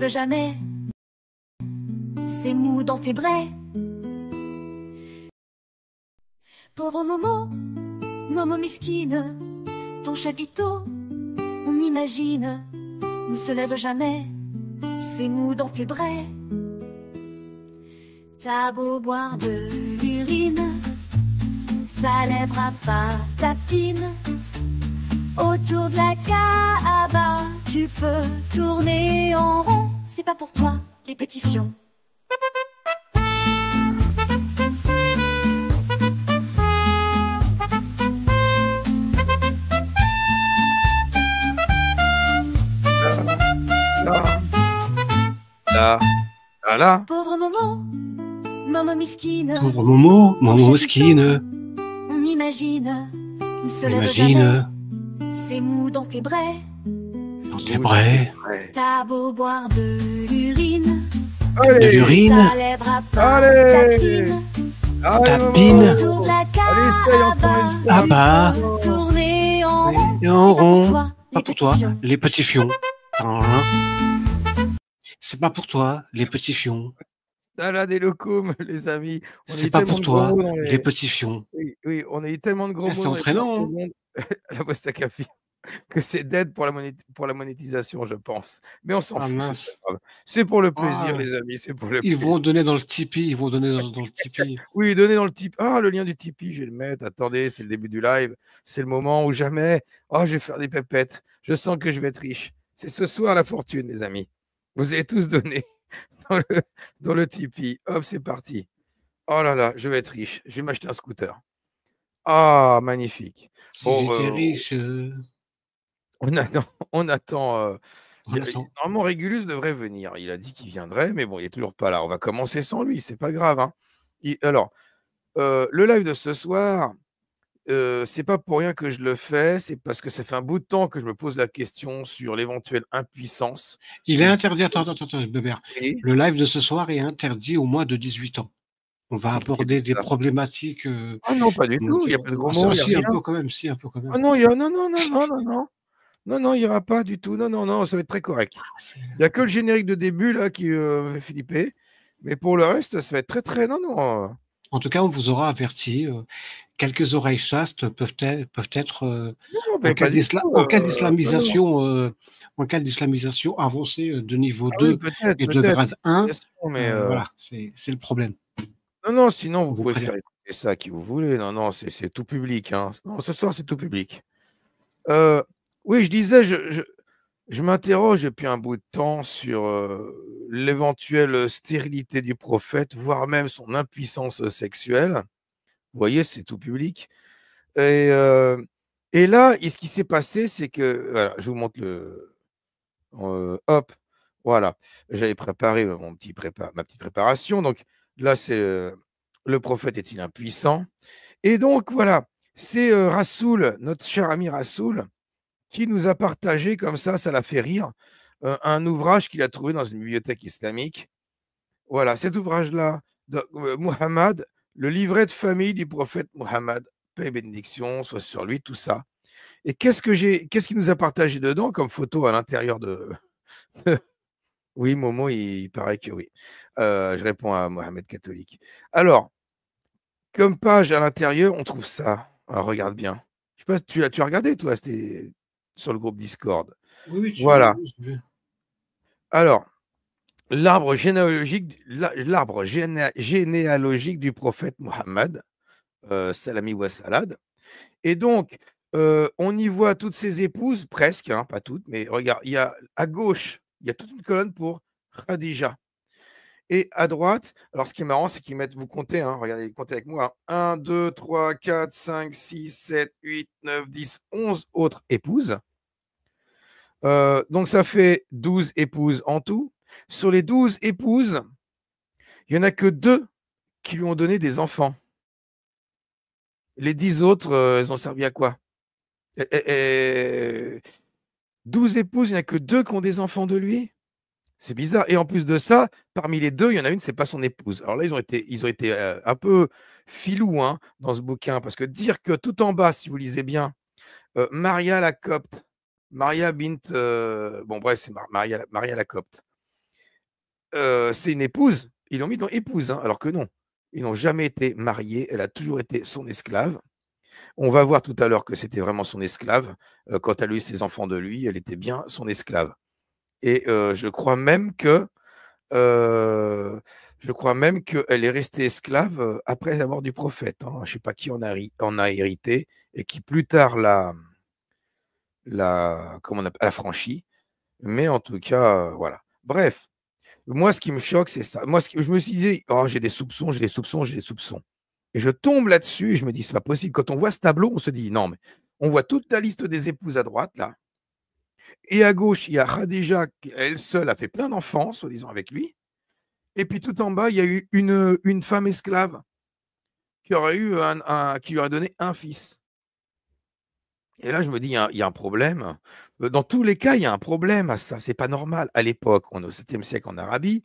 lève jamais. C'est mou dans tes bras. Pauvre Momo, Momo miskine, ton chapiteau, on imagine, ne se lève jamais. C'est mou dans tes bras. T'as beau boire de l'urine, ça lèvera pas ta pine. Autour de la Kaaba, tu peux tourner en rond. C'est pas pour toi, les petits fions. Là, là, là. Pauvre Momo, Momo miskine. Pauvre Momo, Momo miskine. On imagine, on Imagine. C'est mou dans tes brais. Dans tes brais. T'as beau boire de l'urine. De l'urine. Allez. Tapine. Ah bah. en rond. Et en rond. Pas pour toi, les petits fions. Hein. C'est pas pour toi, les petits fions. Salade et locum, les amis. C'est pas pour toi, les... petits fions. Oui, oui, on a eu tellement de gros ah, entraînant. la Poste à que c'est d'aide pour, pour, la monétisation, je pense. Mais on s'en ah, fout. C'est pour le plaisir, les amis. C'est pour Ils vont donner dans le Tipeee. Ils vont donner dans, le oui, donner dans le Tipeee. Ah, le lien du Tipeee, je vais le mettre. Attendez, c'est le début du live. C'est le moment où jamais. Oh, je vais faire des pépettes. Je sens que je vais être riche. C'est ce soir la fortune, les amis. Vous avez tous donné dans le, dans le Tipeee. Hop, c'est parti. Oh là là, je vais être riche. Je vais m'acheter un scooter. Ah, magnifique. Euh, riche. Euh on attend. Euh, on attend, Normalement, Régulus devrait venir. Il a dit qu'il viendrait, mais bon, il n'est toujours pas là. On va commencer sans lui, c'est pas grave. Hein. alors, le live de ce soir, c'est pas pour rien que je le fais, c'est parce que ça fait un bout de temps que je me pose la question sur l'éventuelle impuissance. Il est interdit, attends, attends, attends, Bébert. le live de ce soir est interdit au moins de 18 ans on va aborder des problématiques. Euh, ah non, pas du tout. Il n'y a pas de gros mots. Ah non, non, non, non, non, non, non. Non, il n'y aura pas du tout. Non, non, non, ça va être très correct. Ah, il n'y a que le générique de début là qui euh, Philippe. Mais pour le reste, ça va être très, très. Non, non. En tout cas, on vous aura averti. Euh, quelques oreilles chastes peuvent être, peuvent être en, cas d'islamisation, avancée euh, de niveau 2 ah et de grade 1. voilà, c'est le problème. Non, non, sinon, vous, pouvez faire écouter ça qui vous voulez. Non, non, c'est tout public. Hein. Non, ce soir, c'est tout public. Euh, oui, je disais, je, je, je m'interroge depuis un bout de temps sur euh, l'éventuelle stérilité du prophète, voire même son impuissance sexuelle. Vous voyez, c'est tout public. Et, euh, et là, ce qui s'est passé, c'est que. Voilà, je vous montre le. hop, voilà. J'avais préparé mon petit prépa, ma petite préparation. Donc, Là, c'est euh, le, prophète est-il impuissant Et donc, voilà, c'est euh, Rasoul, Rassoul, notre cher ami Rassoul, qui nous a partagé comme ça, ça l'a fait rire, euh, un ouvrage qu'il a trouvé dans une bibliothèque islamique. Voilà, cet ouvrage-là, le livret de famille du prophète Muhammad, paix et bénédiction, soit sur lui, tout ça. Et qu'est-ce que j'ai, qu'est-ce qu'il nous a partagé dedans comme photo à l'intérieur de, Oui, Momo, il, paraît que oui. je réponds à Mohamed catholique. Alors, comme page à l'intérieur, on trouve ça. Ah, regarde bien. Je sais pas, tu as, tu as regardé, toi, c'était sur le groupe Discord. Oui, oui, tu Voilà. Alors, l'arbre généalogique, l'arbre généalogique du prophète Mohammed, Salami wa Et donc, on y voit toutes ses épouses, presque, hein, pas toutes, mais regarde, il y a à gauche il y a toute une colonne pour Khadija. Et à droite, alors ce qui est marrant, c'est qu'ils mettent, vous comptez, hein, regardez, comptez avec moi, 1, 2, 3, 4, 5, 6, 7, 8, 9, 10, 11 autres épouses. Euh, donc ça fait 12 épouses en tout. Sur les 12 épouses, il n'y en a que deux qui lui ont donné des enfants. Les 10 autres, euh, elles ont servi à quoi eh, eh, eh, 12 épouses, il n'y en a que deux qui ont des enfants de lui. C'est bizarre. Et en plus de ça, parmi les deux, il y en a une, c'est pas son épouse. Alors là, ils ont été, ils ont été euh, un peu filous hein, dans ce bouquin, parce que dire que tout en bas, si vous lisez bien, euh, Maria la Copte, Maria Bint, euh, bon bref, c'est Maria, Maria la Copte, c'est une épouse. Ils l'ont mis dans épouse, hein, alors que non, ils n'ont jamais été mariés. Elle a toujours été son esclave. On va voir tout à l'heure que c'était vraiment son esclave. Quant à lui, a ses enfants de lui, elle était bien son esclave. Et euh, je crois même que euh, je crois même qu'elle est restée esclave euh, après la mort du prophète. Hein. Je ne sais pas qui en a, hérité et qui plus tard l'a la, on la Mais en tout cas, voilà. Bref, moi, ce qui me choque, c'est ça. Moi, ce je me suis dit, oh, j'ai des soupçons, j'ai des soupçons, j'ai des soupçons. Et je tombe là-dessus et je me dis, c'est pas possible. Quand on voit ce tableau, on se dit, non, mais on voit toute la liste des épouses à droite, là. Et à gauche, il y a Khadija, qui, elle seule a fait plein d'enfants, soi-disant, avec lui. Et puis tout en bas, il y a eu une, femme esclave qui aurait, eu un, qui lui aurait donné un fils. Et là, je me dis, il y, a, un problème. Euh, dans tous les cas, il y a un problème à ça. C'est pas normal. À l'époque, on est au 7e siècle en Arabie.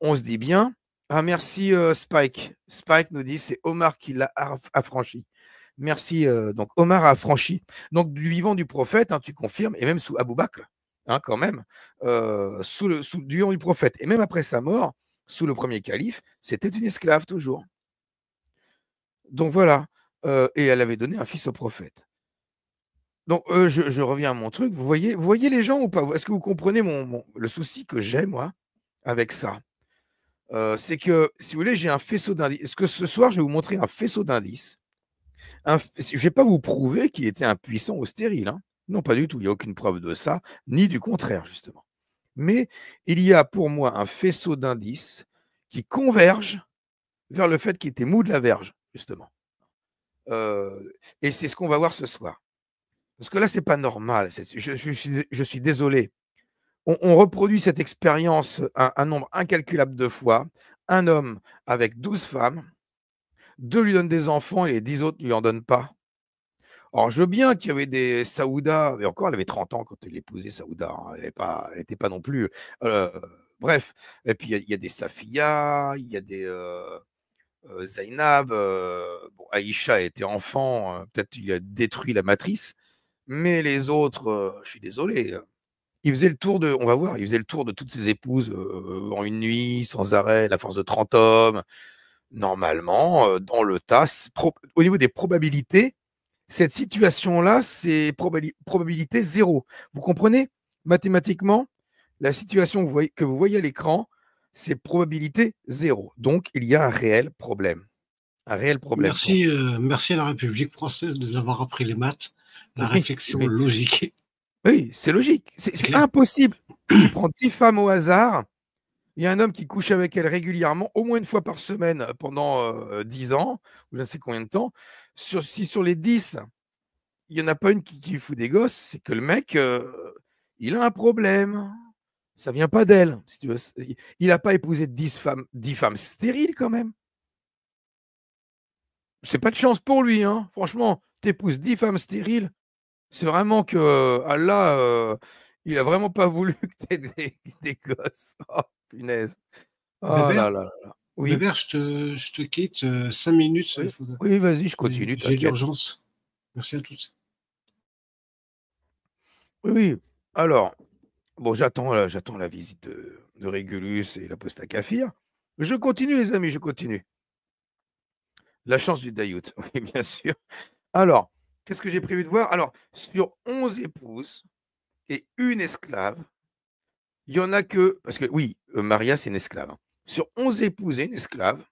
On se dit bien, ah, merci euh, Spike. Spike nous dit c'est Omar qui l'a affranchi. Merci. Euh, donc Omar a affranchi. Donc du vivant du prophète, hein, tu confirmes, et même sous Abou Bakr, hein, quand même, euh, sous le sous, du vivant du prophète. Et même après sa mort, sous le premier calife, c'était une esclave toujours. Donc voilà. et elle avait donné un fils au prophète. Donc, je, reviens à mon truc. Vous voyez, voyez les gens ou pas Est-ce que vous comprenez le souci que j'ai, moi, avec ça euh, c'est que, si vous voulez, j'ai un faisceau d'indices. ce que ce soir, je vais vous montrer un faisceau d'indices Je ne vais pas vous prouver qu'il était impuissant ou stérile. Hein. Non, pas du tout. Il n'y a aucune preuve de ça, ni du contraire, justement. Mais il y a pour moi un faisceau d'indices qui converge vers le fait qu'il était mou de la verge, justement. Euh, et c'est ce qu'on va voir ce soir. Parce que là, ce n'est pas normal. je suis désolé on, reproduit cette expérience un, un, nombre incalculable de fois. Un homme avec 12 femmes, deux lui donnent des enfants et 10 autres ne lui en donnent pas. Alors, je veux bien qu'il y avait des Saouda, et encore, elle avait 30 ans quand elle épousait Saouda, hein, elle n'était pas, non plus. Euh, bref, et puis il y, a des Safia, il y a des. Euh, euh Zainab, euh, Aïcha était enfant, euh, peut-être il a détruit la matrice, mais les autres, je suis désolé, hein il faisait le tour de, on va voir, il faisait le tour de toutes ses épouses en une nuit, sans arrêt, la force de 30 hommes. Normalement, dans le TAS, au niveau des probabilités, cette situation-là, c'est probabilité, zéro. Vous comprenez Mathématiquement, la situation que vous voyez à l'écran, c'est probabilité zéro. Donc, il y a un réel problème. Un réel problème. Merci, merci à la République française de nous avoir appris les maths, la réflexion logique. Oui, c'est logique. C'est impossible. tu prends 10 femmes au hasard. Il y a un homme qui couche avec elle régulièrement, au moins une fois par semaine euh, pendant 10 euh, ans, ou je ne sais combien de temps. Sur, si sur les 10, il n'y en a pas une qui, fout des gosses, c'est que le mec, euh, il a un problème. Ça vient pas d'elle. Il n'a pas épousé 10 femmes, femmes stériles quand même. C'est pas de chance pour lui, hein. Franchement, franchement. épouses 10 femmes stériles, c'est vraiment que Allah, il a vraiment pas voulu que tu aies des, gosses. Oh, punaise. Oh Oui. je, te, quitte cinq minutes. Oui, vas-y, je continue. J'ai l'urgence. Merci à tous. Oui, oui. Alors, bon, j'attends, euh, la visite de, Régulus et la poste à Kafir. Je continue, les amis, je continue. La chance du Dayout, oui, bien sûr. Alors, Qu'est-ce que j'ai prévu de voir Alors, sur 11 épouses et une esclave, il n'y en a que. Parce que oui, euh, Maria, c'est une esclave. Hein. Sur 11 épouses et une esclave,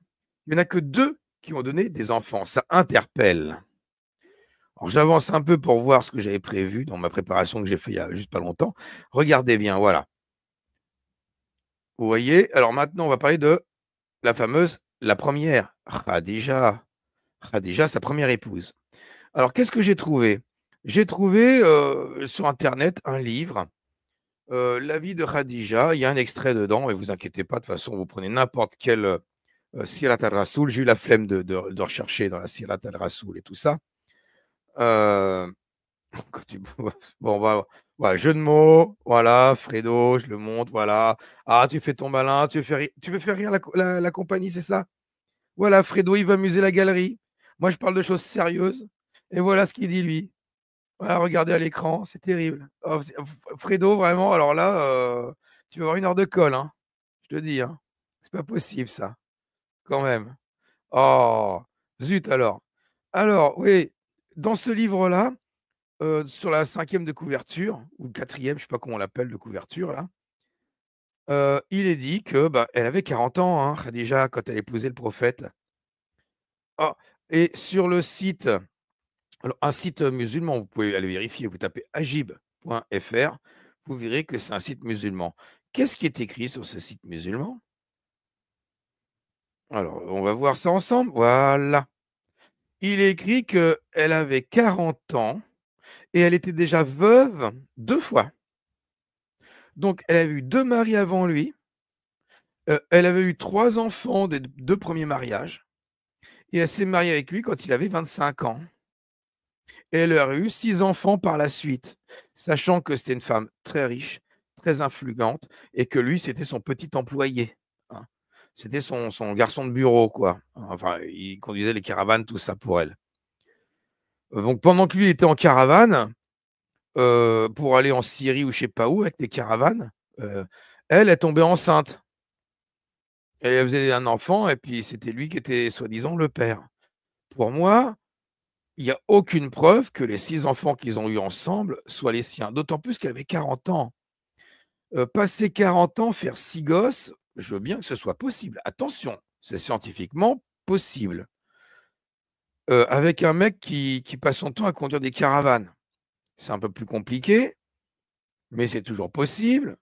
il n'y en a que deux qui ont donné des enfants. Ça interpelle. Alors, j'avance un peu pour voir ce que j'avais prévu dans ma préparation que j'ai fait il n'y a juste pas longtemps. Regardez bien, voilà. Vous voyez Alors, maintenant, on va parler de la fameuse, la première, Khadija. Khadija, sa première épouse. Alors, qu'est-ce que j'ai trouvé J'ai trouvé euh, sur Internet un livre, euh, La vie de Khadija. Il y a un extrait dedans, et vous inquiétez pas, de toute façon, vous prenez n'importe quel Sierra euh, Sirat al-Rasoul. J'ai eu la flemme de, rechercher dans la Sirat al-Rasoul et tout ça. Bon, voilà, jeu de mots, voilà, Fredo, je le montre, voilà. Ah, tu fais ton malin, tu veux faire, tu veux faire rire la, compagnie, c'est ça Voilà, Fredo, il va amuser la galerie. Moi, je parle de choses sérieuses. Et voilà ce qu'il dit lui. Voilà, regardez à l'écran, c'est terrible. Oh, Fredo, vraiment, alors là, euh, tu vas avoir une heure de colle, hein, je te dis. Hein. C'est pas possible, ça. Quand même. Oh, zut alors. Alors, oui, dans ce livre-là, euh, sur la cinquième de couverture, ou quatrième, je ne sais pas comment on l'appelle, de couverture, là, euh, il est dit que bah, elle avait 40 ans, hein, déjà quand elle épousait le prophète. Oh, et sur le site alors, un site musulman, vous pouvez aller vérifier, vous tapez agib.fr, vous verrez que c'est un site musulman. Qu'est-ce qui est écrit sur ce site musulman Alors, on va voir ça ensemble. Voilà. Il est écrit qu'elle avait 40 ans et elle était déjà veuve deux fois. Donc, elle avait eu deux maris avant lui. Euh, elle avait eu trois enfants des deux premiers mariages. Et elle s'est mariée avec lui quand il avait 25 ans. Elle aurait eu six enfants par la suite, sachant que c'était une femme très riche, très influente, et que lui, c'était son petit employé. Hein. C'était son, garçon de bureau, quoi. Hein. Enfin, il conduisait les caravanes, tout ça pour elle. Euh, donc, pendant que lui était en caravane, euh, pour aller en Syrie ou je sais pas où, avec des caravanes, euh, elle est tombée enceinte. Elle faisait un enfant, et puis c'était lui qui était soi-disant le père. Pour moi, il n'y a aucune preuve que les six enfants qu'ils ont eus ensemble soient les siens, d'autant plus qu'elle avait 40 ans. Euh, passer 40 ans, faire six gosses, je veux bien que ce soit possible. Attention, c'est scientifiquement possible. Euh, avec un mec qui, passe son temps à conduire des caravanes, c'est un peu plus compliqué, mais c'est toujours possible.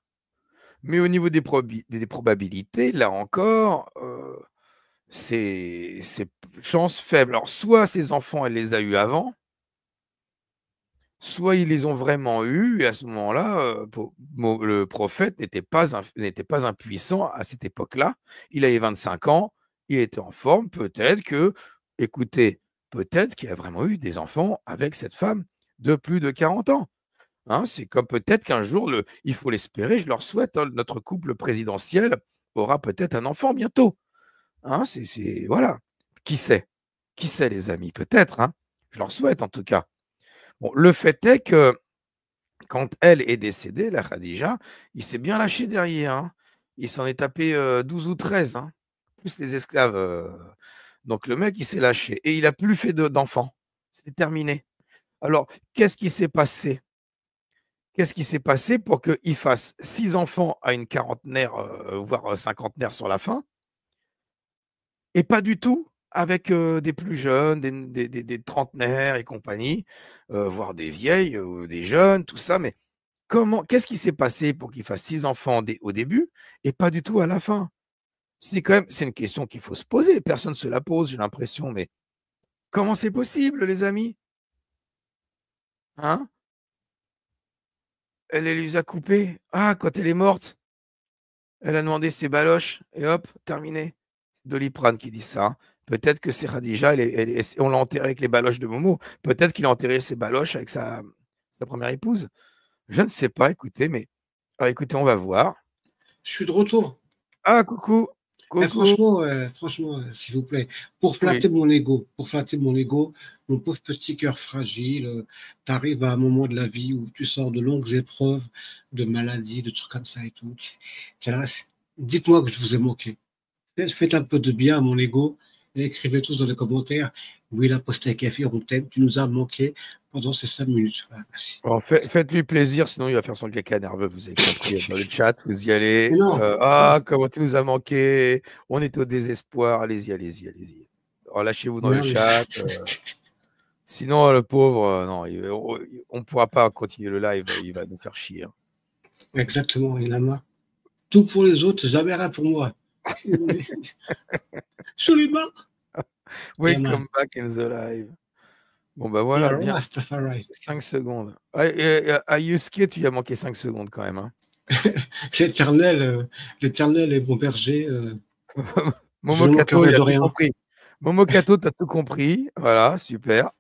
Mais au niveau des, probabilités, là encore, euh, c'est chances faibles. Alors, soit ses enfants, elle les a eus avant, soit ils les ont vraiment eu et à ce moment-là, euh, le prophète n'était pas, pas impuissant à cette époque-là. Il avait 25 ans, il était en forme, peut-être que, écoutez, peut-être qu'il a vraiment eu des enfants avec cette femme de plus de 40 ans. Hein, c'est comme peut-être qu'un jour, le, il faut l'espérer, je leur souhaite, hein, notre couple présidentiel aura peut-être un enfant bientôt. Hein, c'est, voilà. Qui sait Qui sait, les amis Peut-être. Hein. Je leur souhaite, en tout cas. Bon, le fait est que quand elle est décédée, la Khadija, il s'est bien lâché derrière. Hein. il s'en est tapé 12 euh, ou 13, plus les esclaves. Euh. Donc le mec, il s'est lâché. Et il n'a plus fait d'enfants. c'est terminé. Alors, qu'est-ce qui s'est passé Qu'est-ce qui s'est passé pour qu'il fasse six enfants à une quarantenaire, euh, voire voire cinquantenaire sur la fin et pas du tout avec des plus jeunes, des, trentenaires et compagnie, voire des vieilles ou des jeunes, tout ça. Mais comment, qu'est-ce qui s'est passé pour qu'il fasse six enfants au début et pas du tout à la fin C'est quand même, c'est une question qu'il faut se poser. Personne ne se la pose, j'ai l'impression. Mais comment c'est possible, les amis Hein Elle les a coupés. Ah, quand elle est morte, elle a demandé ses baloches et hop, terminé. Doliprane qui dit ça. Peut-être que c'est Khadija, on l'a enterré avec les baloches de Momo. Peut-être qu'il a enterré ses baloches avec sa, première épouse. Je ne sais pas, écoutez, mais. écoutez, on va voir. Je suis de retour. Ah, coucou. Eh, franchement, euh, franchement, euh, s'il vous plaît, pour flatter mon ego, pour flatter mon ego, mon pauvre petit cœur fragile, euh, tu arrives à un moment de la vie où tu sors de longues épreuves, de maladies, de trucs comme ça et tout. Dites-moi que je vous ai manqué faites un peu de bien à mon ego écrivez tous dans les commentaires. Oui, la poste café, on t'aime, tu nous as manqué pendant ces cinq minutes. Faites-lui plaisir, sinon il va faire son caca nerveux, vous avez compris. dans le chat, vous y allez. Euh, ah, comment tu nous as manqué, on est au désespoir, allez-y, allez-y, allez-y. Relâchez-vous dans le chat. Euh. Sinon, le pauvre, euh, non, on ne pourra pas continuer le live, il va nous faire chier. Hein. Exactement, il a marre. Tout pour les autres, jamais rien pour moi. Absolument. Welcome back in the live. Bon, bah voilà. 5 secondes. Ah, à, tu as manqué 5 secondes quand même. Hein. l'éternel, euh, l'éternel est mon berger. Euh. Momokato tu as compris. t'as tout compris. Voilà, super.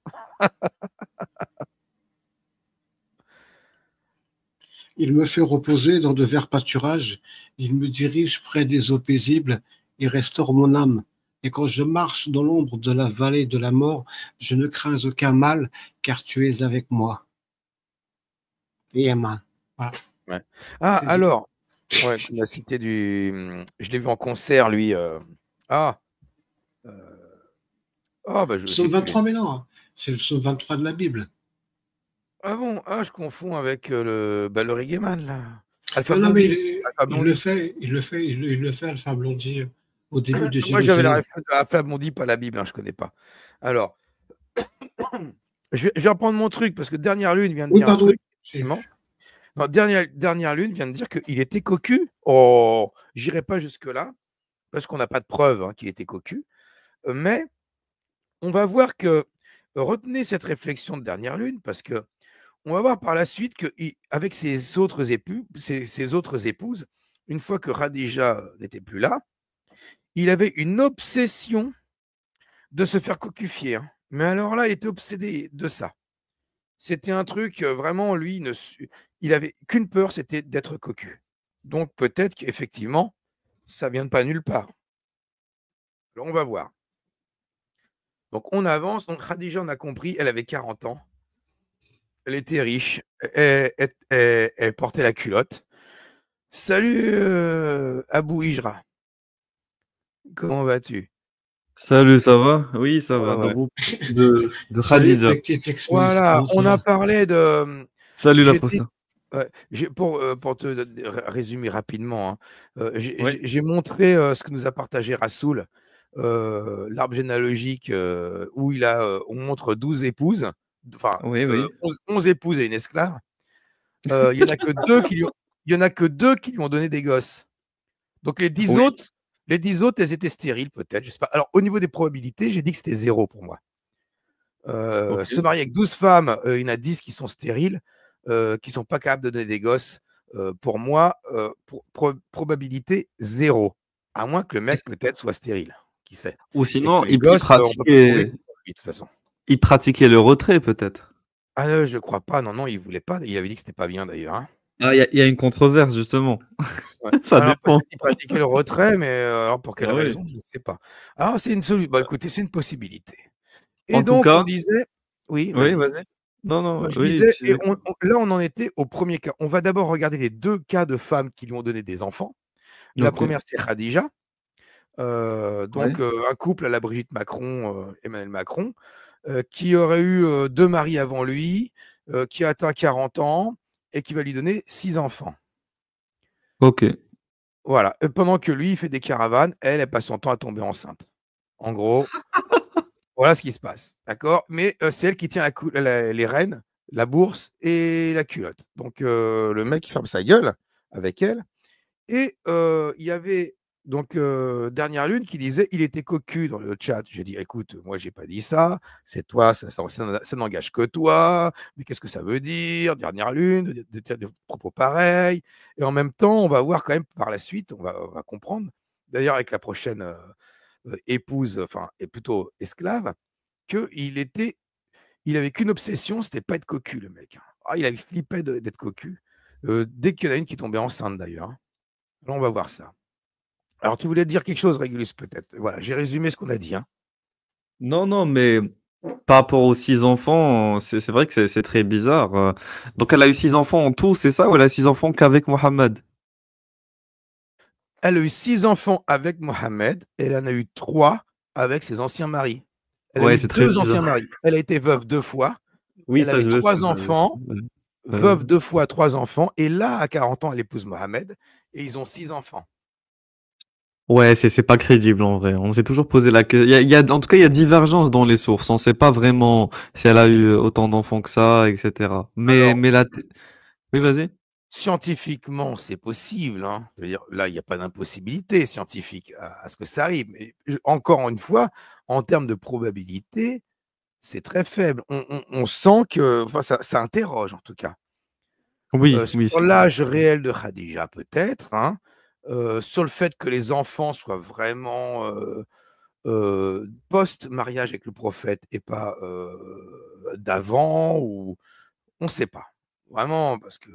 Il me fait reposer dans de verts pâturages, il me dirige près des eaux paisibles et restaure mon âme. Et quand je marche dans l'ombre de la vallée de la mort, je ne crains aucun mal, car tu es avec moi. Et Ah, alors, ouais, tu cité du. Hum, je l'ai vu en concert, lui. Euh. Ah. Euh. Ah. 23, mais non, hein. c'est le psaume 23 de la Bible. Ah bon? Ah, je confonds avec, euh, le, bah, là. Ah non, mais il le fait il le fait il le fait Alpha Blondie euh, au début ah, de Moi, j'avais la Alpha Blondie, pas la Bible, je hein, je connais pas. Alors, je vais reprendre mon truc parce que Dernière Lune vient de dire un truc, Non, Dernière Dernière Lune vient de dire qu'il était cocu. Oh! J'irai pas jusque-là, parce qu'on n'a pas de preuve, hein, qu'il était cocu, euh, mais on va voir que retenez cette réflexion de Dernière Lune parce que on va voir par la suite qu'avec ses autres, ses, autres épouses, une fois que Radija euh, n'était plus là, il avait une obsession de se faire cocufier. Hein. Mais alors là, il était obsédé de ça. C'était un truc euh, vraiment, lui, il avait qu'une peur, c'était d'être cocu. Donc peut-être qu'effectivement, ça vient de pas nulle part. on va voir. Donc on avance. Donc Khadija, on a compris, elle avait 40 ans. Elle était riche. Elle, portait la culotte. Salut euh, Abou Hijra. Comment vas-tu Salut, ça va Oui, ça va. de, Voilà, on a parlé de. Euh, Salut la euh, pour, te résumer rapidement, hein, j'ai montré ce que nous a partagé Rassoul, l'arbre généalogique où il a, on montre 12 épouses enfin, 11, euh, épouses et une esclave. Euh, il n'y en, a que deux qui lui ont, donné des gosses. Donc les 10 autres, les 10 autres, elles étaient stériles peut-être, je pas. Alors au niveau des probabilités, j'ai dit que c'était zéro pour moi. Euh, se marier avec 12 femmes, il y en a 10 qui sont stériles, qui qui sont pas capables de donner des gosses. pour moi, probabilité zéro. À moins que le mec peut-être soit stérile, qui sait. Ou sinon, il peut pratiquer... De toute façon. Il pratiquait le retrait, peut-être. Ah, non, euh, je crois pas. Non, non, il voulait pas. Il avait dit que ce n'était pas bien, d'ailleurs. Hein. Ah, il y, a une controverse, justement. Ça dépend. Il pratiquait le retrait, mais euh, alors pour quelle ah raison, je ne sais pas. Alors, ah, c'est une solution. Bah, écoutez, c'est une possibilité. Et donc, on disait. Oui, vas-y. Non, non, je disais, là, on en était au premier cas. On va d'abord regarder les deux cas de femmes qui lui ont donné des enfants. La première, c'est Khadija. Euh, donc, un couple à la Brigitte Macron, Emmanuel Macron. Euh, qui aurait eu euh, deux maris avant lui, euh, qui a atteint 40 ans et qui va lui donner six enfants. Ok. Voilà. pendant que lui, il fait des caravanes, elle, elle passe son temps à tomber enceinte. En gros, voilà ce qui se passe. D'accord Mais c'est elle qui tient les rênes, la bourse et la culotte. Donc le mec, il ferme sa gueule avec elle. Et il y avait donc, euh, dernière lune qui disait il était cocu dans le chat. J'ai dit écoute, moi, j'ai pas dit ça. C'est toi, ça, n'engage que toi. Mais qu'est-ce que ça veut dire Dernière lune, de, propos pareils. Et en même temps, on va voir quand même par la suite, on va, comprendre. D'ailleurs, avec la prochaine euh, euh, épouse, enfin, et plutôt esclave, qu'il était, il avait qu'une obsession, c'était pas être cocu, le mec. Ah, il avait flippé d'être cocu. dès qu'il y en a une qui tombait enceinte, d'ailleurs. on va voir ça. Alors, tu voulais dire quelque chose, Régulus, peut-être. Voilà, j'ai résumé ce qu'on a dit. Hein. Non, non, mais par rapport aux six enfants, c'est vrai que c'est très bizarre. Euh. Donc, elle a eu six enfants en tout, c'est ça Ou elle a six enfants qu'avec Mohamed Elle a eu six enfants avec Mohamed elle en a eu trois avec ses anciens maris. Elle a anciens maris. Elle a été veuve deux fois. Oui, elle a eu trois enfants, veuve deux fois, trois enfants. Et là, à 40 ans, elle épouse Mohamed et ils ont six enfants. Ouais, c'est c'est pas crédible en vrai. On s'est toujours posé la question. y a, en tout cas, il y a divergence dans les sources. On sait pas vraiment si elle a eu autant d'enfants que ça, etc. Mais mais la. Oui, vas-y. scientifiquement, c'est possible. Hein. Je dire, là, il n'y a pas d'impossibilité scientifique à, ce que ça arrive. Mais encore une fois, en termes de probabilité, c'est très faible. On, sent que enfin, ça, ça interroge, en tout cas. Oui, euh, sur l'âge réel de Khadija, peut-être, hein, sur le fait que les enfants soient vraiment post-mariage avec le prophète et pas d'avant, ou on ne sait pas. Vraiment, parce que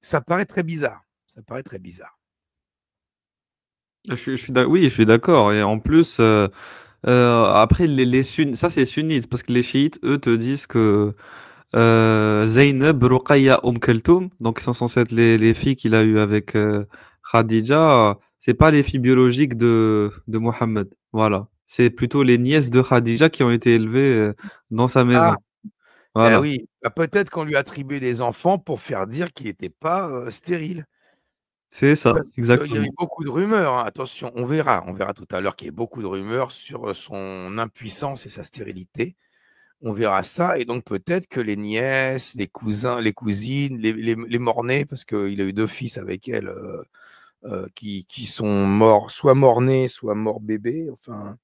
ça paraît très bizarre. Ça paraît très bizarre. Je, suis oui, je suis d'accord. Et en plus, après, les, ça c'est sunnite, parce que les chiites, eux, te disent que euh, Zainab, Ruqayya, umm donc ils sont censés être les, les filles qu'il a eues avec Khadija, c'est pas les filles biologiques de, de Mohammed. Voilà. C'est plutôt les nièces de Khadija qui ont été élevées euh, dans sa ah. maison. Ah. oui, bah, peut-être qu'on lui attribué des enfants pour faire dire qu'il n'était pas euh, stérile. C'est ça, exactement. Il y a eu beaucoup de rumeurs, hein. attention, on verra, on verra tout à l'heure qu'il y a beaucoup de rumeurs sur euh, son impuissance et sa stérilité. On verra ça, et donc peut-être que les nièces, les cousins, les cousines, les, les, les parce qu'il a eu deux fils avec elle, euh, qui, sont morts, soit morts-nés, soit morts bébés. Enfin,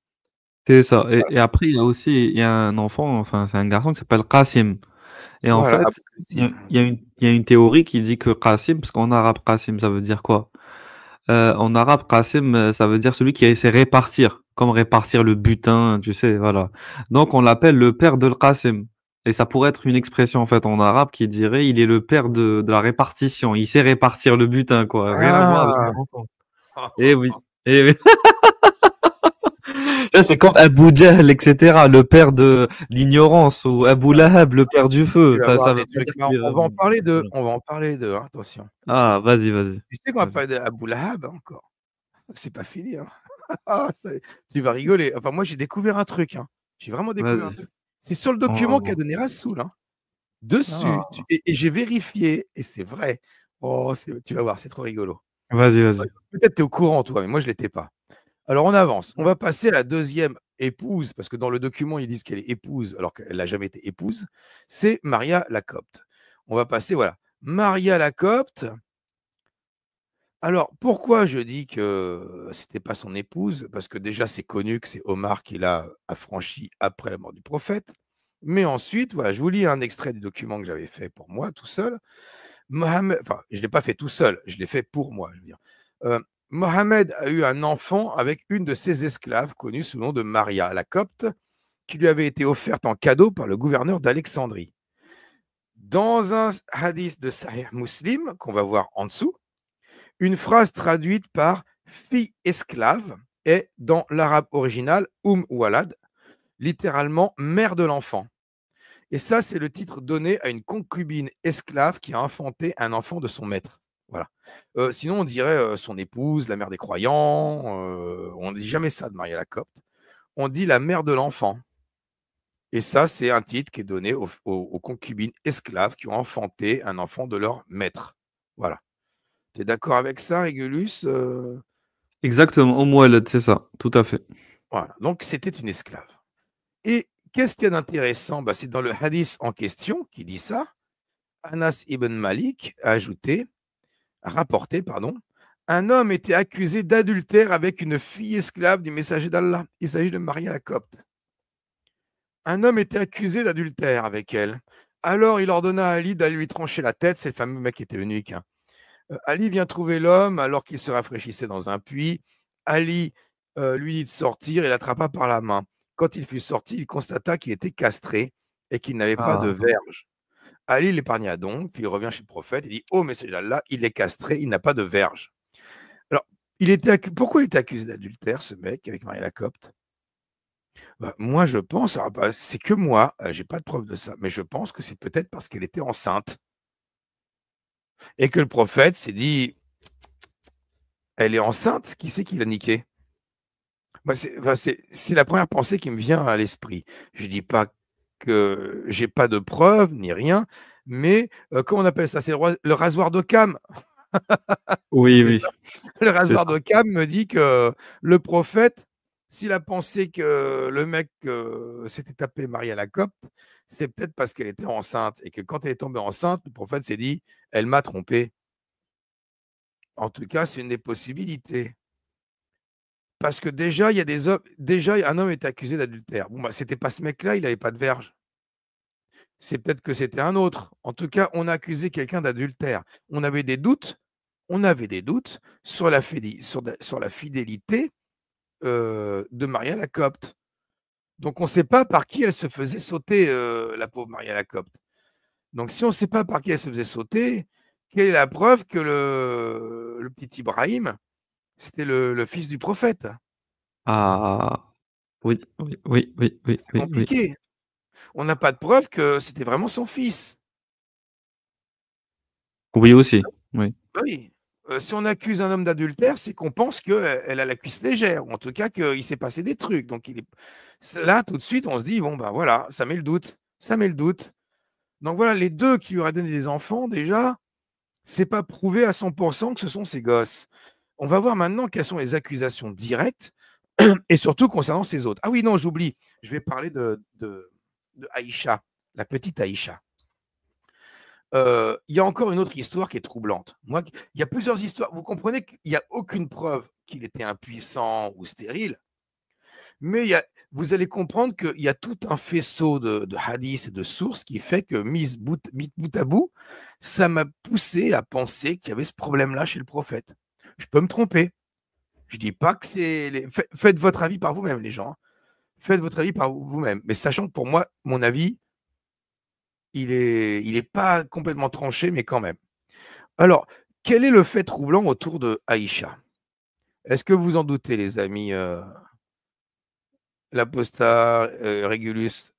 c'est ça. Et, après, il y a aussi il y a un enfant, enfin, c'est un garçon qui s'appelle Qasim. Et en fait, il y, a une théorie qui dit que Qasim, parce qu'en arabe, Qasim, ça veut dire quoi euh, En arabe, Qasim, euh, ça veut dire celui qui a de répartir, comme répartir le butin, tu sais, voilà. Donc, on l'appelle le père de Qasim. Et ça pourrait être une expression en fait en arabe qui dirait il est le père de, la répartition, il sait répartir le butin quoi. Et oui. c'est comme Abu Djal, etc., le père de l'ignorance, ou Abu Lahab, le père du feu. On va en euh, parler de, on va en parler de, hein, attention. Ah, vas-y, vas-y. Tu sais qu'on va parler d'Abu Lahab encore. C'est pas fini. Hein. Ah, tu vas rigoler. Enfin, moi, j'ai découvert un truc. Hein. J'ai vraiment découvert un truc. C'est sur le oh, document oh, qu'a oh. donné Rassoul. Hein. Dessus. Ah. et, j'ai vérifié, et c'est vrai. Oh, tu vas voir, c'est trop rigolo. Vas-y, vas-y. Peut-être tu es au courant, toi, mais moi, je ne l'étais pas. Alors, on avance. On va passer à la deuxième épouse, parce que dans le document, ils disent qu'elle est épouse, alors qu'elle n'a jamais été épouse. C'est Maria Lacopte. On va passer, voilà. Maria Lacopte, alors, pourquoi je dis que c'était pas son épouse Parce que déjà, c'est connu que c'est Omar qui l'a affranchi après la mort du prophète. Mais ensuite, voilà, je vous lis un extrait du document que j'avais fait pour moi tout seul. Mohamed, enfin, je ne l'ai pas fait tout seul, je l'ai fait pour moi. Euh, Mohamed a eu un enfant avec une de ses esclaves connue sous le nom de Maria, la copte, qui lui avait été offerte en cadeau par le gouverneur d'Alexandrie. Dans un hadith de Sahih Muslim, qu'on va voir en dessous, une phrase traduite par fille esclave est, dans l'arabe original, Um Walad, littéralement mère de l'enfant. Et ça, c'est le titre donné à une concubine esclave qui a enfanté un enfant de son maître. Voilà. Euh, sinon, on dirait euh, son épouse, la mère des croyants. Euh, on ne dit jamais ça de Maria la Copte. On dit la mère de l'enfant. Et ça, c'est un titre qui est donné aux concubines esclaves qui ont enfanté un enfant de leur maître. Voilà. Tu d'accord avec ça, Régulus euh? Exactement, au moelle, c'est ça, tout à fait. Voilà, donc c'était une esclave. Et qu'est-ce qu'il y a d'intéressant bah, C'est dans le hadith en question qui dit ça. Anas ibn Malik a ajouté, rapporté, pardon, un homme était accusé d'adultère avec une fille esclave du messager d'Allah. Il s'agit de Maria la Copte. Un homme était accusé d'adultère avec elle. Alors il ordonna à Ali d'aller lui trancher la tête, c'est le fameux mec qui était unique, hein. Euh, Ali vient trouver l'homme alors qu'il se rafraîchissait dans un puits. Ali euh, lui dit de sortir et l'attrapa par la main. Quand il fut sorti, il constata qu'il était castré et qu'il n'avait pas de ah. verge. Ali l'épargna donc, puis il revient chez le prophète et dit Oh, mais c'est là, il est castré, il n'a pas de verge. Alors, il était pourquoi il était accusé d'adultère, ce mec, avec Marie la Copte bah, Moi, je pense, bah, c'est que moi, euh, j'ai pas de preuve de ça, mais je pense que c'est peut-être parce qu'elle était enceinte et que le prophète s'est dit Elle est enceinte, qui c'est qui l'a niqué c'est, la première pensée qui me vient à l'esprit. Je ne dis pas que j'ai pas de preuves ni rien, mais euh, comment on appelle ça C'est le, rasoir de oui, oui. Le rasoir de me dit que le prophète s'il a pensé que le mec euh, s'était tapé à la copte, c'est peut-être parce qu'elle était enceinte et que quand elle est tombée enceinte, le prophète s'est dit Elle m'a trompé. En tout cas, c'est une des possibilités. Parce que déjà, il y a des hommes. Déjà, un homme est accusé d'adultère. Bon, bah, c'était pas ce mec-là, il n'avait pas de verge. C'est peut-être que c'était un autre. En tout cas, on a accusé quelqu'un d'adultère. On avait des doutes. On avait des doutes sur la, sur la fidélité de Maria copte Donc on ne sait pas par qui elle se faisait sauter, la pauvre Maria copte Donc si on ne sait pas par qui elle se faisait sauter, quelle est la preuve que le, petit Ibrahim, c'était le, fils du prophète Ah oui, oui, oui, oui, On n'a pas de preuve que c'était vraiment son fils. Oui aussi. Oui. Bah oui. Euh, si on accuse un homme d'adultère, c'est qu'on pense qu'elle euh, a la cuisse légère, ou en tout cas qu'il s'est passé des trucs. Donc il là, tout de suite, on se dit, bon, ben voilà, ça met le doute, ça met le doute. Donc voilà, les deux qui lui auraient donné des enfants, déjà, c'est pas prouvé à 100% que ce sont ses gosses. On va voir maintenant quelles sont les accusations directes, et surtout concernant ces autres. Ah oui, non, j'oublie, je vais parler de, de Aïcha, la petite Aïcha. Euh, il y a encore une autre histoire qui est troublante. Moi, il y a plusieurs histoires. Vous comprenez qu'il n'y a aucune preuve qu'il était impuissant ou stérile. Mais il vous allez comprendre qu'il y a tout un faisceau de, hadiths et de sources qui fait que, mise bout, bout à bout, ça m'a poussé à penser qu'il y avait ce problème-là chez le prophète. Je peux me tromper. Je ne dis pas que c'est. Faites votre avis par vous-même, les gens. Hein. Faites votre avis par vous-même. Mais sachant que pour moi, mon avis, il n'est il est pas complètement tranché, mais quand même. Alors, quel est le fait troublant autour de Aïcha Est-ce que vous en doutez, les amis euh, L'Apostat, euh, Régulus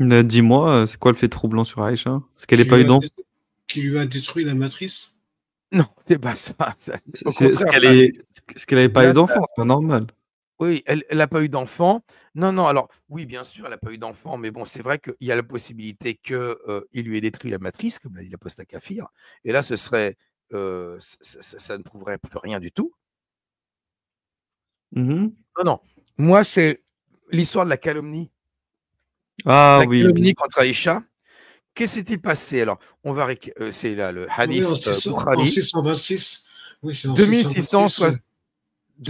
Dis-moi, euh, c'est quoi le fait troublant sur Aïcha ce qu'elle n'est pas eu d'enfant. Qui lui a détruit la matrice Non, c'est pas ça. Est-ce qu'elle n'avait pas eu d'enfant C'est normal. Oui, elle n'a pas eu d'enfant. Non, non, alors oui, bien sûr, elle n'a pas eu d'enfant, mais bon, c'est vrai qu'il y a la possibilité qu'il lui ait détruit la matrice, comme l'a dit la à Kafir. Et là, ce serait, ça, ne prouverait plus rien du tout. Mmh non, non. Moi, c'est l'histoire de la calomnie. Ah la Calomnie contre Aïcha. Qu'est-ce qui s'était passé Alors, on va. c'est là le hadith. Euh, oui,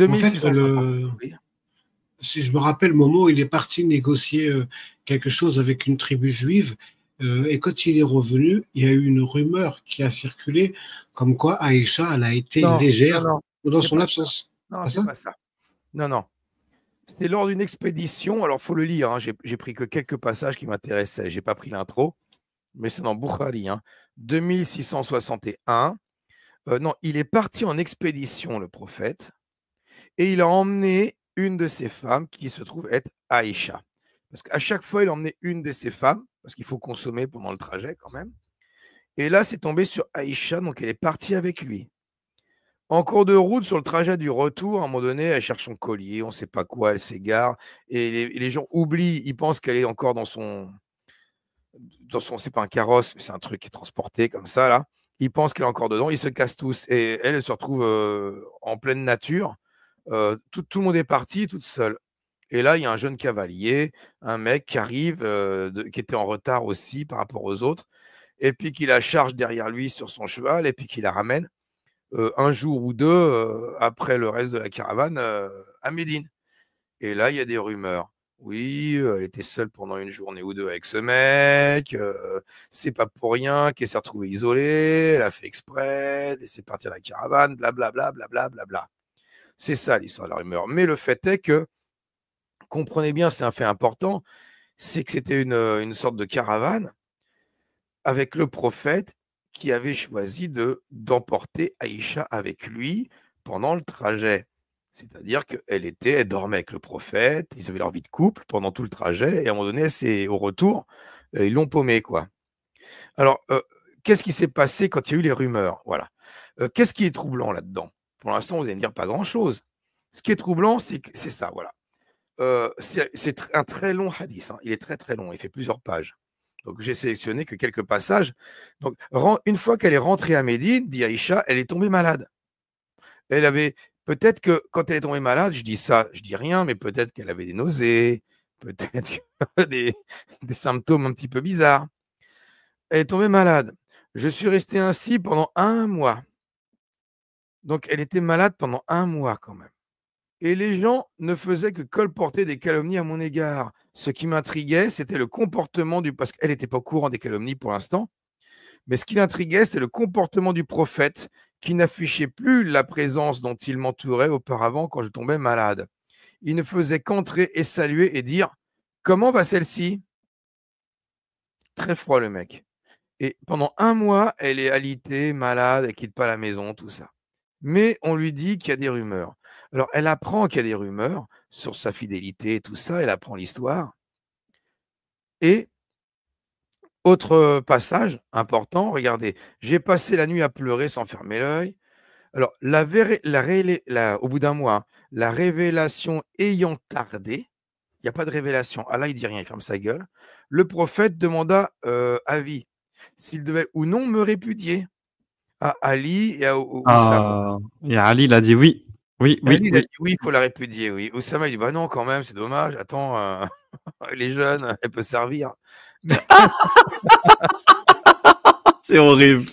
en fait, Si je me rappelle, Momo, il est parti négocier euh, quelque chose avec une tribu juive. Euh, et quand il est revenu, il y a eu une rumeur qui a circulé comme quoi Aïcha, elle a été légère dans son absence. Non, c'est pas ça. Non, non. C'est lors d'une expédition. Alors, faut le lire. Hein, j'ai pris que quelques passages qui m'intéressaient. J'ai pas pris l'intro, mais c'est dans Boukhari. Hein. 2661. Euh, non, il est parti en expédition, le prophète et il a emmené une de ses femmes qui se trouve être Aïcha. Parce qu'à chaque fois, il emmené une de ses femmes, parce qu'il faut consommer pendant le trajet quand même. Et là, c'est tombé sur Aïcha, donc elle est partie avec lui. En cours de route, sur le trajet du retour, à un moment donné, elle cherche son collier, on ne sait pas quoi, elle s'égare. Et les, gens oublient, ils pensent qu'elle est encore dans son. Dans son pas un carrosse, mais c'est un truc qui est transporté comme ça, là. Ils pensent qu'elle est encore dedans, ils se cassent tous. Et elle, se retrouve euh, en pleine nature tout, le monde est parti, toute seule. Et là, il y a un jeune cavalier, un mec qui arrive, qui était en retard aussi par rapport aux autres, et puis qui la charge derrière lui sur son cheval, et puis qui la ramène un jour ou deux après le reste de la caravane à Médine. Et là, il y a des rumeurs. Oui, elle était seule pendant une journée ou deux avec ce mec. c'est pas pour rien qu'elle s'est retrouvée isolée. Elle a fait exprès, partie partir la caravane, blablabla, blablabla, bla, bla, bla, c'est ça l'histoire de la rumeur. Mais le fait est que, comprenez bien, c'est un fait important, c'est que c'était euh, une, sorte de caravane avec le prophète qui avait choisi de d'emporter Aïcha avec lui pendant le trajet. C'est-à-dire qu'elle était, elle dormait avec le prophète, ils avaient leur vie de couple pendant tout le trajet, et à un moment donné, c'est au retour, euh, ils l'ont paumé, quoi. Alors, euh, qu'est-ce qui s'est passé quand il y a eu les rumeurs Voilà. qu'est-ce qui est troublant là-dedans pour l'instant, vous allez me dire pas grand-chose. Ce qui est troublant, c'est c'est ça, voilà. Euh, c'est un très long hadith. Hein. Il est très très long. Il fait plusieurs pages. Donc j'ai sélectionné que quelques passages. Donc une fois qu'elle est rentrée à Médine, dit Aïcha, elle est tombée malade. Elle avait peut-être que quand elle est tombée malade, je dis ça, je dis rien, mais peut-être qu'elle avait des nausées, peut-être des, des symptômes un petit peu bizarres. Elle est tombée malade. Je suis resté ainsi pendant un mois. Donc elle était malade pendant un mois quand même. Et les gens ne faisaient que colporter des calomnies à mon égard. Ce qui m'intriguait, c'était le comportement du... Parce qu'elle n'était pas au courant des calomnies pour l'instant. Mais ce qui l'intriguait, c'était le comportement du prophète qui n'affichait plus la présence dont il m'entourait auparavant quand je tombais malade. Il ne faisait qu'entrer et saluer et dire ⁇ Comment va celle-ci ?⁇ Très froid le mec. Et pendant un mois, elle est alitée, malade, elle quitte pas la maison, tout ça mais on lui dit qu'il y a des rumeurs. Alors, elle apprend qu'il y a des rumeurs sur sa fidélité et tout ça, elle apprend l'histoire. Et, autre passage important, regardez, j'ai passé la nuit à pleurer sans fermer l'œil. Alors, la, la, au bout d'un mois, hein, la révélation ayant tardé, il n'y a pas de révélation, Allah il dit rien, il ferme sa gueule, le prophète demanda à euh, avis s'il devait ou non me répudier à ah, Ali et à ah, Oussama. Ali, il a dit oui. Oui, oui, il a dit oui, il faut la répudier. Oui. Oussama, il dit bah non, quand même, c'est dommage. Attends, euh, les jeunes, elle peut servir. c'est horrible.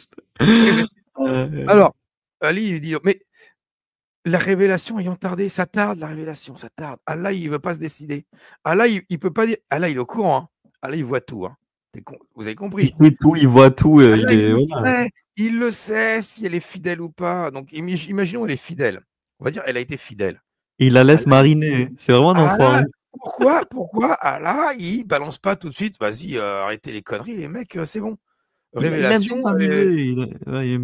Euh. Alors, Ali, il dit mais la révélation ayant tardé, ça tarde la révélation, ça tarde. Allah, il ne veut pas se décider. Allah, il ne peut pas dire. Allah, il est au courant. Hein. Allah, il voit tout. Hein. Vous avez compris. Il tout, il voit tout. Euh, ah il, le sait si elle est fidèle ou pas. Donc imaginons elle est fidèle. On va dire elle a été fidèle. Il la laisse ah mariner. C'est vraiment ah pourquoi Pourquoi Ah là, il balance pas tout de suite. Vas-y, euh, arrêtez les conneries, les mecs, euh, c'est bon. Révélation. Il,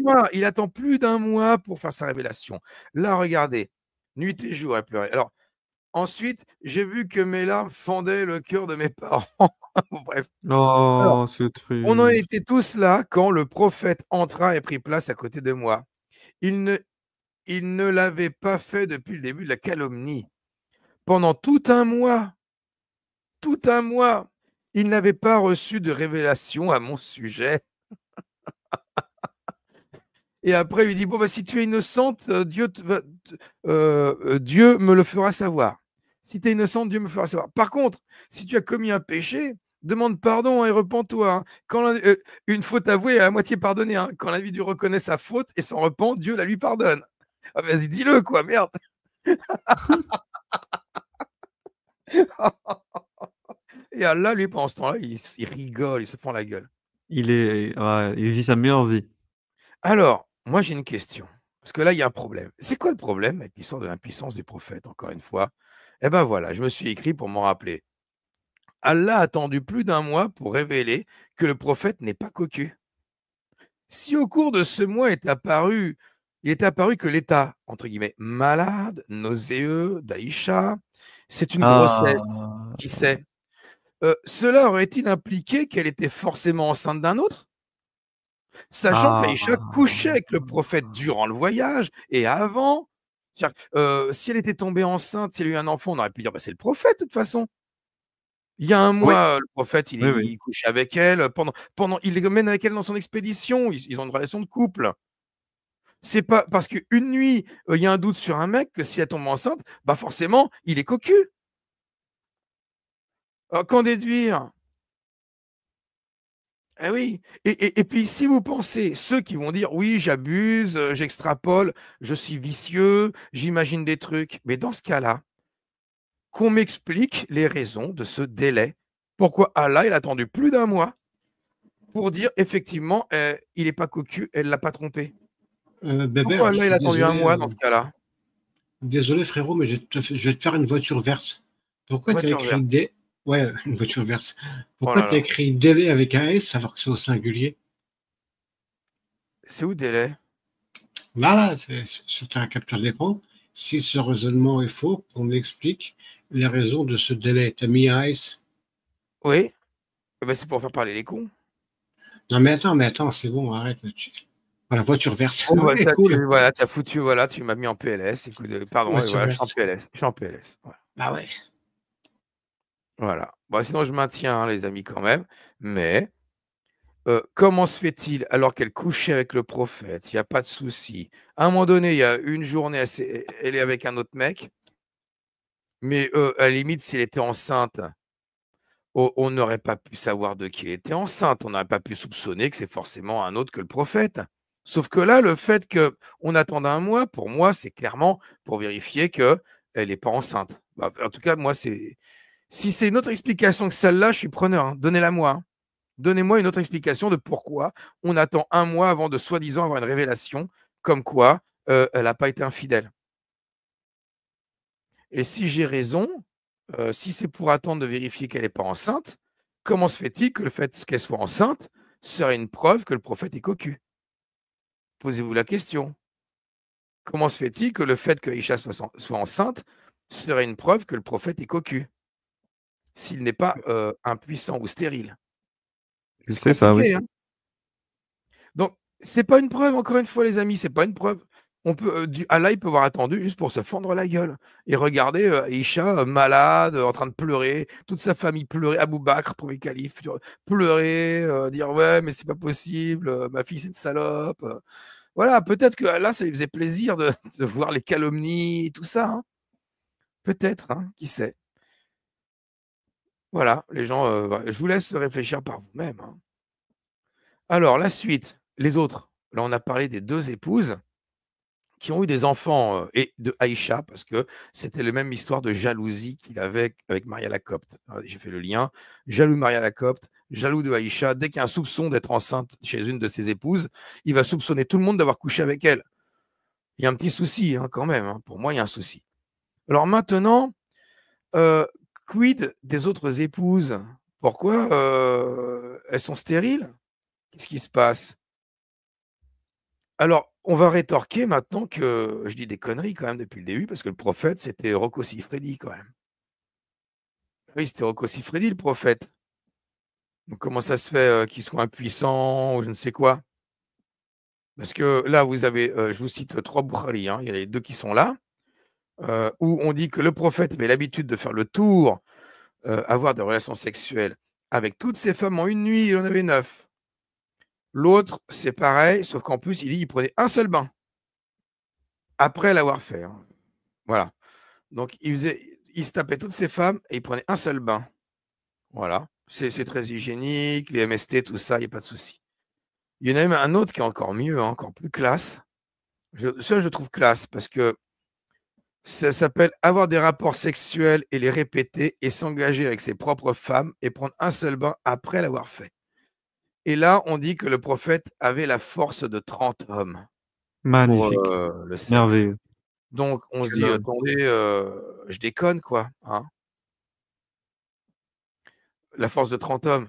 mois. Il attend plus d'un mois pour faire sa révélation. Là, regardez, nuit et jour elle pleurait Alors, Ensuite, j'ai vu que mes larmes fendaient le cœur de mes parents. Bref. Oh, on en était tous là quand le prophète entra et prit place à côté de moi. Il ne, il ne l'avait pas fait depuis le début de la calomnie. Pendant tout un mois, tout un mois, il n'avait pas reçu de révélation à mon sujet. Et après, il lui dit, bon, bah, si tu es innocente, euh, euh, euh, Dieu, me le fera savoir. Si tu es innocente, Dieu me fera savoir. Par contre, si tu as commis un péché, demande pardon et repends toi hein. une faute avouée est à moitié pardonnée. Hein. la Quand l'individu reconnaît sa faute et s'en repent, Dieu la lui pardonne. Ah, vas-y, dis-le, quoi, merde. et Allah, lui, pendant ce temps-là, il, rigole, il se prend la gueule. Il, est, il vit sa meilleure vie. Alors, moi j'ai une question. Parce que là, il y a un problème. C'est quoi le problème avec l'histoire de l'impuissance des prophètes, encore une fois Eh bien voilà, je me suis écrit pour m'en rappeler. Allah a attendu plus d'un mois pour révéler que le prophète n'est pas cocu. Si au cours de ce mois est apparu, il est apparu que l'état, entre guillemets, malade, nauséeux, d'Aïcha, c'est une grossesse, ah. qui sait euh, Cela aurait-il impliqué qu'elle était forcément enceinte d'un autre Sachant qu'Aïcha ah. couchait avec le prophète durant le voyage et avant. Euh, si elle était tombée enceinte, si elle a eu un enfant, on aurait pu dire bah, c'est le prophète de toute façon. Il y a un mois, euh, le prophète, il, couchait avec elle. Euh, pendant, pendant, il mène avec elle dans son expédition. Ils, ont une relation de couple. C'est pas parce qu'une nuit, il y a un doute sur un mec que si elle tombe enceinte, bah forcément, il est cocu. Qu'en déduire eh oui. Et, puis, si vous pensez, ceux qui vont dire oui, j'abuse, euh, j'extrapole, je suis vicieux, j'imagine des trucs, mais dans ce cas-là, qu'on m'explique les raisons de ce délai. Pourquoi Allah, il a attendu plus d'un mois pour dire effectivement, euh, il n'est pas cocu, elle ne l'a pas trompé euh, ben, ben, Pourquoi Allah, il a attendu un mois dans ce cas-là Désolé, frérot, mais je, vais te faire une voiture verte. Pourquoi tu as écrit D Ouais, une voiture verte. Pourquoi oh tu as écrit délai avec un S alors que c'est au singulier C'est où délai Là, c'est sur un capture d'écran. Si ce raisonnement est faux, qu'on explique les raisons de ce délai. T'as mis un S Oui. Eh ben, c'est pour faire parler les cons. Non, mais attends, mais attends, c'est bon, arrête. La Voilà, voiture verte. Oh, voilà, foutu, voilà, tu m'as mis en PLS. Euh, pardon, je suis en PLS. Je suis en PLS. Bah ouais. Voilà. Bon, bah, sinon, je maintiens, hein, les amis, quand même. Mais euh, comment se fait-il, alors qu'elle couchait avec le prophète, il n'y a pas de souci. À un moment donné, il y a une journée, elle, est, avec un autre mec. Mais euh, à la limite, s'il était enceinte, on n'aurait pas pu savoir de qui elle était enceinte. On n'aurait pas pu soupçonner que c'est forcément un autre que le prophète. Sauf que là, le fait qu'on attende un mois, pour moi, c'est clairement pour vérifier qu'elle n'est pas enceinte. Bah, en tout cas, moi, c'est si c'est une autre explication que celle-là, je suis preneur. Hein. Donnez-la moi. Hein. Donnez-moi une autre explication de pourquoi on attend un mois avant de soi-disant avoir une révélation comme quoi euh, elle n'a pas été infidèle. Et si j'ai raison, euh, si c'est pour attendre de vérifier qu'elle n'est pas enceinte, comment se fait-il que le fait qu'elle soit enceinte serait une preuve que le prophète est cocu Posez-vous la question. Comment se fait-il que le fait que Isha soit, soit enceinte serait une preuve que le prophète est cocu s'il n'est pas impuissant ou stérile. C'est ça, oui. Hein. Donc, c'est pas une preuve, encore une fois, les amis, c'est pas une preuve. On peut, du, Allah, il peut avoir attendu juste pour se fendre la gueule. Et regarder Isha malade, en train de pleurer, toute sa famille pleurer, Abou Bakr, premier calife, pleurer, dire ouais, mais c'est pas possible, ma fille c'est une salope. Voilà, peut-être que là, ça lui faisait plaisir de, voir les calomnies, tout ça. Hein. Peut-être, hein, qui sait. Voilà, les gens, je vous laisse réfléchir par vous-même. Hein. Alors, la suite, les autres. Là, on a parlé des deux épouses qui ont eu des enfants et de Aïcha, parce que c'était la même histoire de jalousie qu'il avait avec Maria Lacopte. J'ai fait le lien. Jaloux de Maria Lacopte, jaloux de Aïcha. Dès qu'il y a un soupçon d'être enceinte chez une de ses épouses, il va soupçonner tout le monde d'avoir couché avec elle. Il y a un petit souci hein, quand même. Hein. Pour moi, il y a un souci. Alors maintenant, Quid des autres épouses Pourquoi elles sont stériles Qu'est-ce qui se passe Alors, on va rétorquer maintenant que je dis des conneries quand même depuis le début, parce que le prophète, c'était Rocco Siffredi quand même. Oui, c'était Rocco Siffredi, le prophète. comment ça se fait qu'ils soient soit ou je ne sais quoi Parce que là, vous avez, je vous cite trois Boukhari, hein, il y a les deux qui sont là. Euh, où on dit que le prophète avait l'habitude de faire le tour, avoir euh, des relations sexuelles avec toutes ces femmes en une nuit, il en avait neuf. L'autre, c'est pareil, sauf qu'en plus, il dit qu'il prenait un seul bain après l'avoir fait. Hein. Voilà. Donc, il, se tapait toutes ces femmes et il prenait un seul bain. Voilà. C'est très hygiénique, les MST, tout ça, il n'y a pas de souci. Il y en a même un autre qui est encore mieux, hein, encore plus classe. ça, je trouve classe parce que ça s'appelle avoir des rapports sexuels et les répéter et s'engager avec ses propres femmes et prendre un seul bain après l'avoir fait. Et là, on dit que le prophète avait la force de 30 hommes. Magnifique. Euh, Donc, on se dit, attendez, euh, je déconne, quoi. Hein. la force de 30 hommes.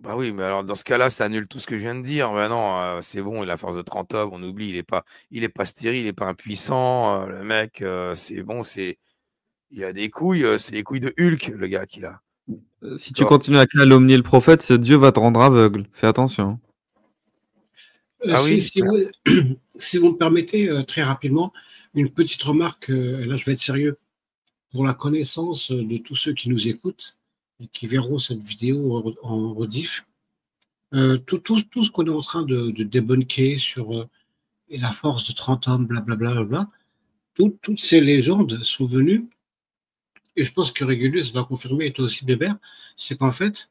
Bah oui, mais alors dans ce cas-là, ça annule tout ce que je viens de dire. Ben non, euh, c'est bon, il a force de 30 hommes, on oublie, il n'est pas, il pas stérile, il n'est pas impuissant. Euh, le mec, euh, c'est bon, c'est. Il a des couilles, c'est les couilles de Hulk, le gars qu'il a. Si tu continues à calomnier le prophète, Dieu va te rendre aveugle. Fais attention. Hein. Ah si, vous, si, vous, me permettez, très rapidement, une petite remarque, là je vais être sérieux, pour la connaissance de tous ceux qui nous écoutent qui verront cette vidéo en rediff, euh, tout, tout, ce qu'on est en train de, débunker sur euh, la force de 30 hommes, blablabla, bla, bla, bla, toutes ces légendes sont venues, et je pense que Régulus va confirmer, et toi aussi Bébert, c'est qu'en fait,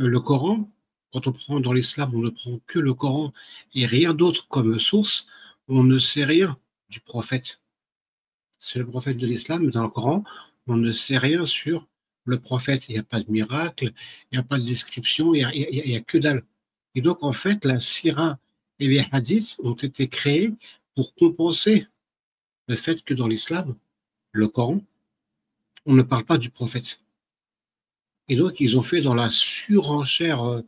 euh, le Coran, quand on prend dans l'islam, on ne prend que le Coran et rien d'autre comme source, on ne sait rien du prophète. C'est le prophète de l'islam, mais dans le Coran, on ne sait rien sur le prophète, il n'y a pas de miracle, il n'y a pas de description, il n'y a, a, que dalle. Et donc, en fait, la Syrah et les hadiths ont été créés pour compenser le fait que dans l'islam, le Coran, on ne parle pas du prophète. Et donc, ils ont fait dans la surenchère euh,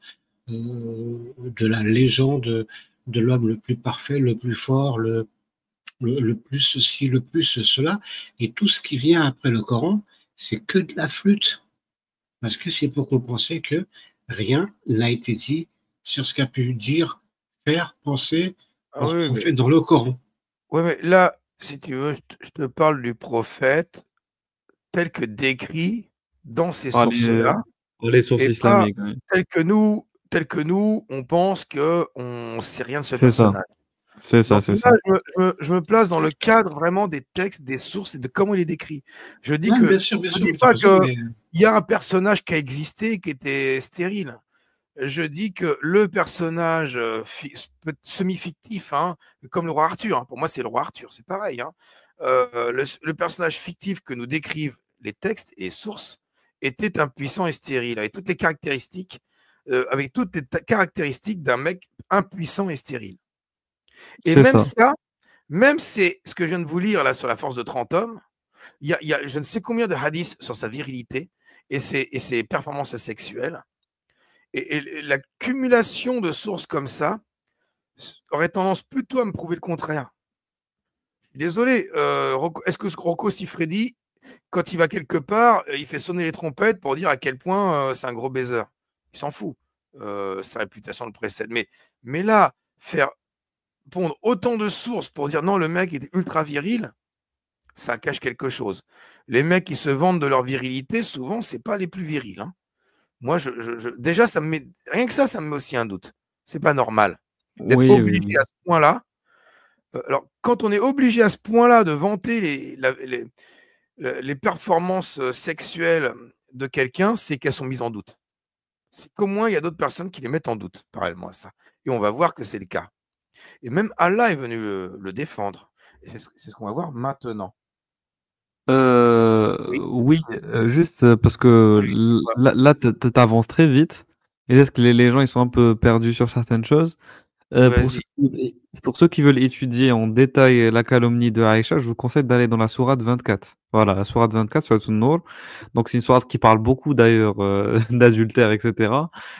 euh, de la légende de l'homme le plus parfait, le plus fort, le, le, plus ceci, le plus cela. Et tout ce qui vient après le Coran, c'est que de la flûte. Parce que c'est pour compenser que rien n'a été dit sur ce qu'a pu dire, faire, penser ah dans le Coran. Oui, mais là, si tu veux, je te parle du prophète tel que décrit dans ces sources-là. les sources islamiques. Tel que nous, tel que nous, on pense que on sait rien de ce personnage. C'est ça, c'est ça. Je me, place dans le cadre vraiment des textes, des sources et de comment il est décrit. Je dis que bien dis pas qu'il euh, y a un personnage qui a existé qui était stérile. Je dis que le personnage euh, semi-fictif, hein, comme le roi Arthur, hein. pour moi c'est le roi Arthur, c'est pareil. Hein. Euh, le, personnage fictif que nous décrivent les textes et sources était impuissant et stérile, avec toutes les caractéristiques, avec toutes les caractéristiques d'un mec impuissant et stérile. Et même ça. même c'est ce que je viens de vous lire là sur la force de 30 hommes, il y, a, je ne sais combien de hadiths sur sa virilité et ses, performances sexuelles. Et, l'accumulation de sources comme ça aurait tendance plutôt à me prouver le contraire. Désolé, euh, est-ce que Rocco Sifredi, quand il va quelque part, euh, il fait sonner les trompettes pour dire à quel point euh, c'est un gros baiser Il s'en fout. sa réputation le précède. Mais, mais là, faire pondre autant de sources pour dire non, le mec est ultra viril, ça cache quelque chose. Les mecs qui se vendent de leur virilité, souvent, ce n'est pas les plus virils. Hein. Moi, déjà, ça me met, rien que ça, ça me met aussi un doute. C'est pas normal d'être obligé à ce point-là. Euh, alors, quand on est obligé à ce point-là de vanter les, les, les performances euh, sexuelles de quelqu'un, c'est qu'elles sont mises en doute. C'est qu'au moins, il y a d'autres personnes qui les mettent en doute, parallèlement à ça. Et on va voir que c'est le cas. Et même Allah est venu le, défendre. c'est ce qu'on va voir maintenant. Euh, oui. Euh, juste euh, parce que là, tu avances très vite. Et est-ce que les, les, gens ils sont un peu perdus sur certaines choses euh, pour, ceux, qui veulent étudier en détail la calomnie de Aïcha, je vous conseille d'aller dans la sourate 24. Voilà, la sourate 24, sourate Nour. Donc c'est une sourate qui parle beaucoup d'ailleurs euh, d'adultère, etc.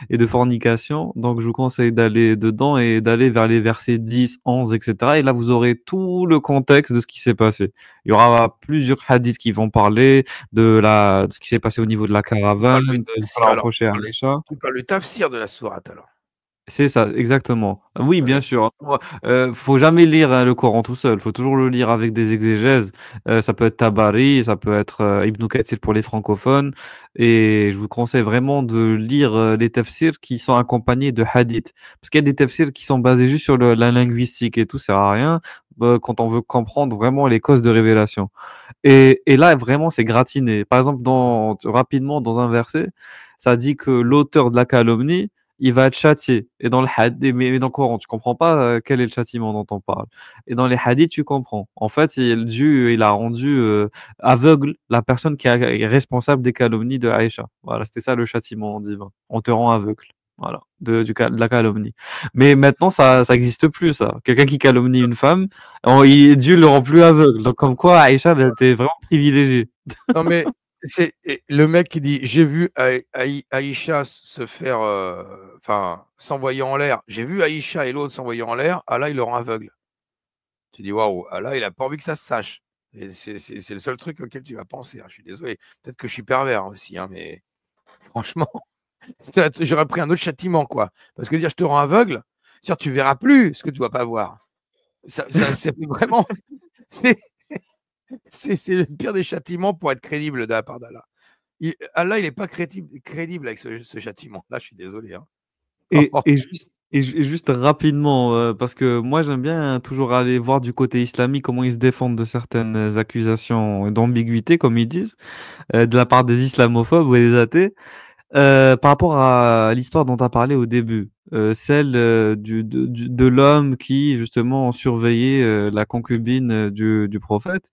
et de fornication. Donc je vous conseille d'aller dedans et d'aller vers les versets 10, 11, etc. Et là vous aurez tout le contexte de ce qui s'est passé. Il y aura plusieurs hadiths qui vont parler de, la, ce qui s'est passé au niveau de la caravane, de le tafsir de la sourate alors. C'est ça, exactement. Oui, bien sûr. Hein. Euh, faut jamais lire hein, le Coran tout seul. Faut toujours le lire avec des exégèses. Euh, ça peut être Tabari, ça peut être euh, Ibn Kathir pour les francophones. Et je vous conseille vraiment de lire euh, les tafsirs qui sont accompagnés de hadiths. Parce qu'il y a des tafsirs qui sont basés juste sur la linguistique et tout, ça sert à rien bah, quand on veut comprendre vraiment les causes de révélation. Et, là, vraiment, c'est gratiné. Par exemple, rapidement, dans un verset, ça dit que l'auteur de la calomnie, il va châtier. Et dans le hadith, mais, dans le Coran, tu comprends pas euh, quel est le châtiment dont on parle. Et dans les hadiths, tu comprends. En fait, il, Dieu, il a rendu euh, aveugle la personne qui est responsable des calomnies de Aïcha. Voilà, c'était ça le châtiment divin. On te rend aveugle. Voilà, de, du, de la calomnie. Mais maintenant, ça n'existe existe plus, ça. Quelqu'un qui calomnie une femme, on, il, Dieu le rend plus aveugle. Donc, comme quoi, Aïcha, elle était vraiment privilégiée. Non, mais c'est le mec qui dit j'ai vu Aïcha se faire euh, enfin s'envoyer en l'air. J'ai vu Aïcha et l'autre s'envoyer en l'air. Ah là, il le rend aveugle. Tu dis waouh, ah là, il a pas envie que ça se sache. C'est le seul truc auquel tu vas penser. Hein. Je suis désolé. Peut-être que je suis pervers aussi, hein, mais franchement, j'aurais pris un autre châtiment, quoi. Parce que dire je te rends aveugle, dire tu verras plus ce que tu vas pas voir. c'est vraiment. C'est c'est le pire des châtiments pour être crédible de la part d'Allah. Allah, il n'est pas crédible, crédible avec ce, châtiment. Là, je suis désolé. Hein. Et, juste, rapidement, euh, parce que moi, j'aime bien toujours aller voir du côté islamique comment ils se défendent de certaines accusations d'ambiguïté, comme ils disent, euh, de la part des islamophobes ou des athées. Euh, par rapport à l'histoire dont tu as parlé au début, celle de, l'homme qui justement surveillait la concubine du, prophète,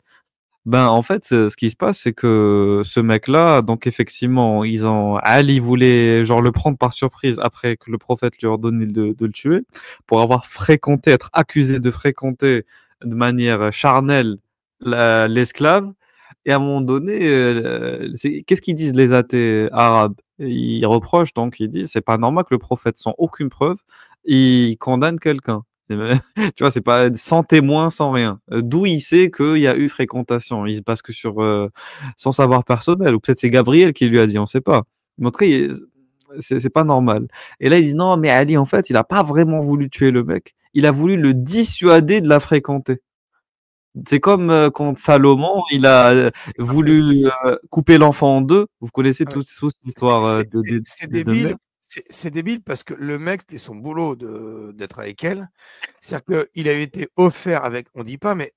ben, en fait, ce qui se passe, c'est que ce mec-là, donc effectivement, ils ont, Ali voulait genre le prendre par surprise après que le prophète lui ordonne de, de le tuer, pour avoir fréquenté, être accusé de fréquenter de manière charnelle l'esclave. Et à un moment donné, euh, qu'est-ce qu'ils disent les athées arabes Ils reprochent donc, ils disent, c'est pas normal que le prophète, sans aucune preuve, il condamne quelqu'un. tu vois, c'est pas sans témoin, sans rien. Euh, d'où il sait qu'il y a eu fréquentation. Il se passe que sur euh, son savoir personnel, ou peut-être c'est Gabriel qui lui a dit, on sait pas. Mais c'est pas normal. Et là, il dit non, mais Ali, en fait, il a pas vraiment voulu tuer le mec. Il a voulu le dissuader de la fréquenter. C'est comme euh, quand Salomon, il a voulu couper l'enfant en deux. Vous connaissez toute, cette histoire. de c'est débile parce que le mec, c'était son boulot d'être avec elle. C'est-à-dire qu'il avait été offert avec, on dit pas, mais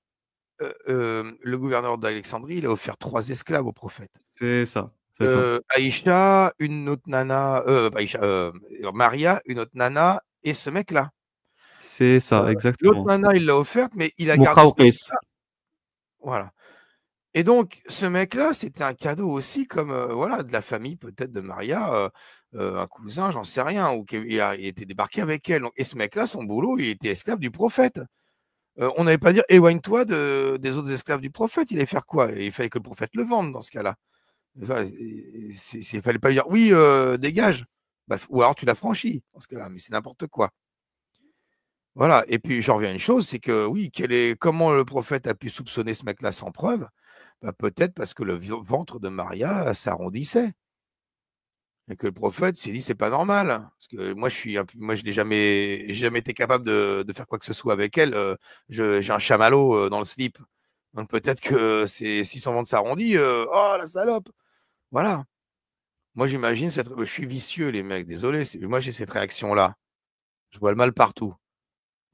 euh, euh, le gouverneur d'Alexandrie, il a offert trois esclaves au prophète. C'est ça. Euh, Aïcha, une autre nana, Maria, une autre nana, et ce mec-là. C'est ça, exactement. L'autre nana, il l'a offerte, mais il a gardé. ça. voilà. Et donc, ce mec-là, c'était un cadeau aussi, comme voilà, de la famille peut-être de Maria. Euh, un cousin, j'en sais rien, ou qu'il a, été était débarqué avec elle. Et ce mec-là, son boulot, il était esclave du prophète. Euh, on n'avait pas dire éloigne-toi des autres esclaves du prophète. Il allait faire quoi Il fallait que le prophète le vende dans ce cas-là. il ne fallait pas lui dire oui, euh, dégage. Bah, ou alors tu l'as franchi dans ce cas-là, mais c'est n'importe quoi. Voilà. Et puis j'en reviens à une chose, c'est que oui, quel est, comment le prophète a pu soupçonner ce mec-là sans preuve bah, Peut-être parce que le ventre de Maria s'arrondissait et que le prophète s'est dit c'est pas normal parce que moi je suis moi je n'ai jamais jamais été capable de, faire quoi que ce soit avec elle euh, j'ai un chamallow euh, dans le slip donc peut-être que c'est son ventre s'arrondit euh, oh la salope voilà moi j'imagine je suis vicieux les mecs désolé moi j'ai cette réaction là je vois le mal partout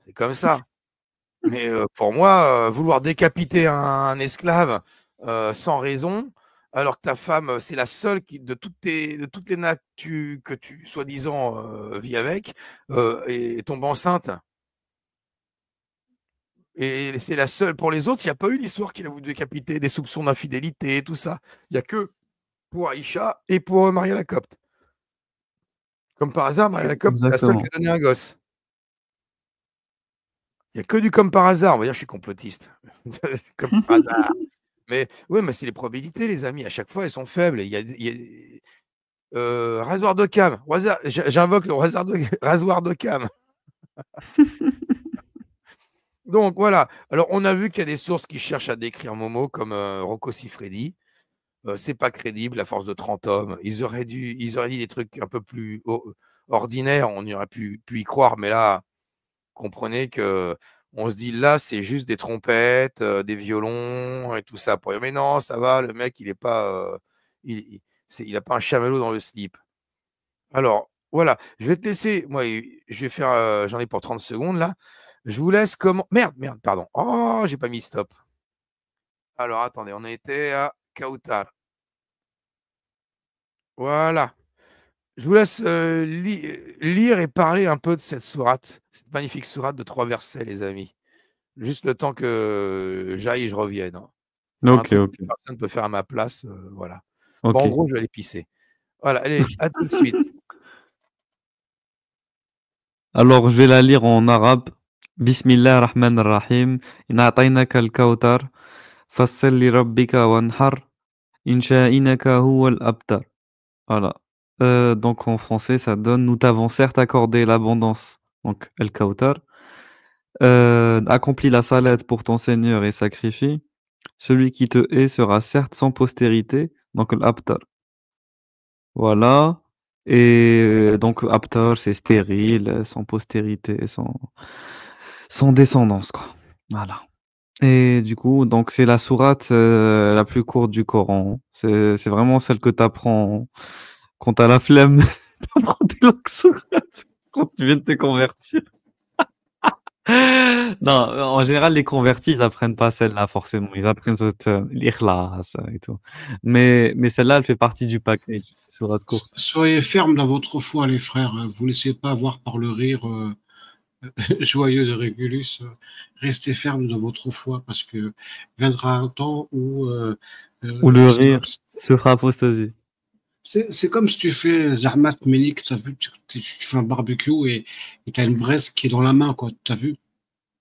c'est comme ça mais pour moi vouloir décapiter un esclave sans raison alors que ta femme, c'est la seule qui, de toutes, les nattes que tu, soi-disant, vis avec, et, tombe enceinte. Et c'est la seule. Pour les autres, il n'y a pas eu d'histoire qu'il a voulu décapiter, des soupçons d'infidélité, tout ça. Il n'y a que pour Aïcha et pour Maria Copte. Comme par hasard, Maria Lacopte, c'est la seule qui a donné un gosse. Il n'y a que du comme par hasard. On va dire, je suis complotiste. comme par hasard. Mais oui, mais c'est les probabilités, les amis. À chaque fois, elles sont faibles. Il y a, euh, rasoir de cam. J'invoque le rasoir de, cam. Donc voilà. Alors on a vu qu'il y a des sources qui cherchent à décrire Momo comme euh, Rocco Siffredi. Ce euh, c'est pas crédible la force de 30 hommes. Ils auraient dû, ils auraient dit des trucs un peu plus oh, ordinaires. On aurait pu y croire, mais là, comprenez que on se dit là, c'est juste des trompettes, des violons et tout ça. Mais non, ça va, le mec, il est pas. il n'a pas un chamelot dans le slip. Alors, voilà, je vais te laisser. Moi, je vais faire. J'en ai pour 30 secondes là. Je vous laisse comme… Merde, merde, pardon. Oh, j'ai pas mis stop. Alors, attendez, on était à Kautar. Voilà. Je vous laisse euh, lire et parler un peu de cette sourate, cette magnifique sourate de trois versets, les amis. Juste le temps que j'aille et je revienne. Hein. Ok, ok. Personne peut faire à ma place. Euh, voilà. Bon, en gros, je vais aller pisser. Voilà, allez, à tout de suite. Alors, je vais la lire en arabe. Bismillah ar-Rahman ar-Rahim. al kawtar Fassalli rabbika wanhar. sha'inaka huwa al-abtar. Voilà. Euh, donc en français, ça donne Nous t'avons certes accordé l'abondance, donc El Kautar. Euh, accomplis la salade pour ton Seigneur et sacrifie. Celui qui te hait sera certes sans postérité, donc l'Aptar. Voilà. Et euh, donc Aptar, c'est stérile, sans postérité, sans, sans descendance, quoi. Voilà. Et du coup, donc c'est la sourate la plus courte du Coran. C'est vraiment celle que tu apprends quand t'as la flemme quand tu viens de te convertir. non, en général, les convertis, ils apprennent pas celle-là, forcément. Ils apprennent euh, l'ikhlas et tout. Mais, mais celle-là, elle fait partie du package, Soyez ferme dans votre foi, les frères. Hein. Vous laissez pas avoir par le rire euh, joyeux de Régulus. Restez ferme dans votre foi, parce que viendra un temps où... Euh, euh, où le rire se fera apostasie. C'est comme si tu fais Zarmat Melik, tu as vu, tu, fais un barbecue et tu as une braise qui est dans la main, quoi. Tu as vu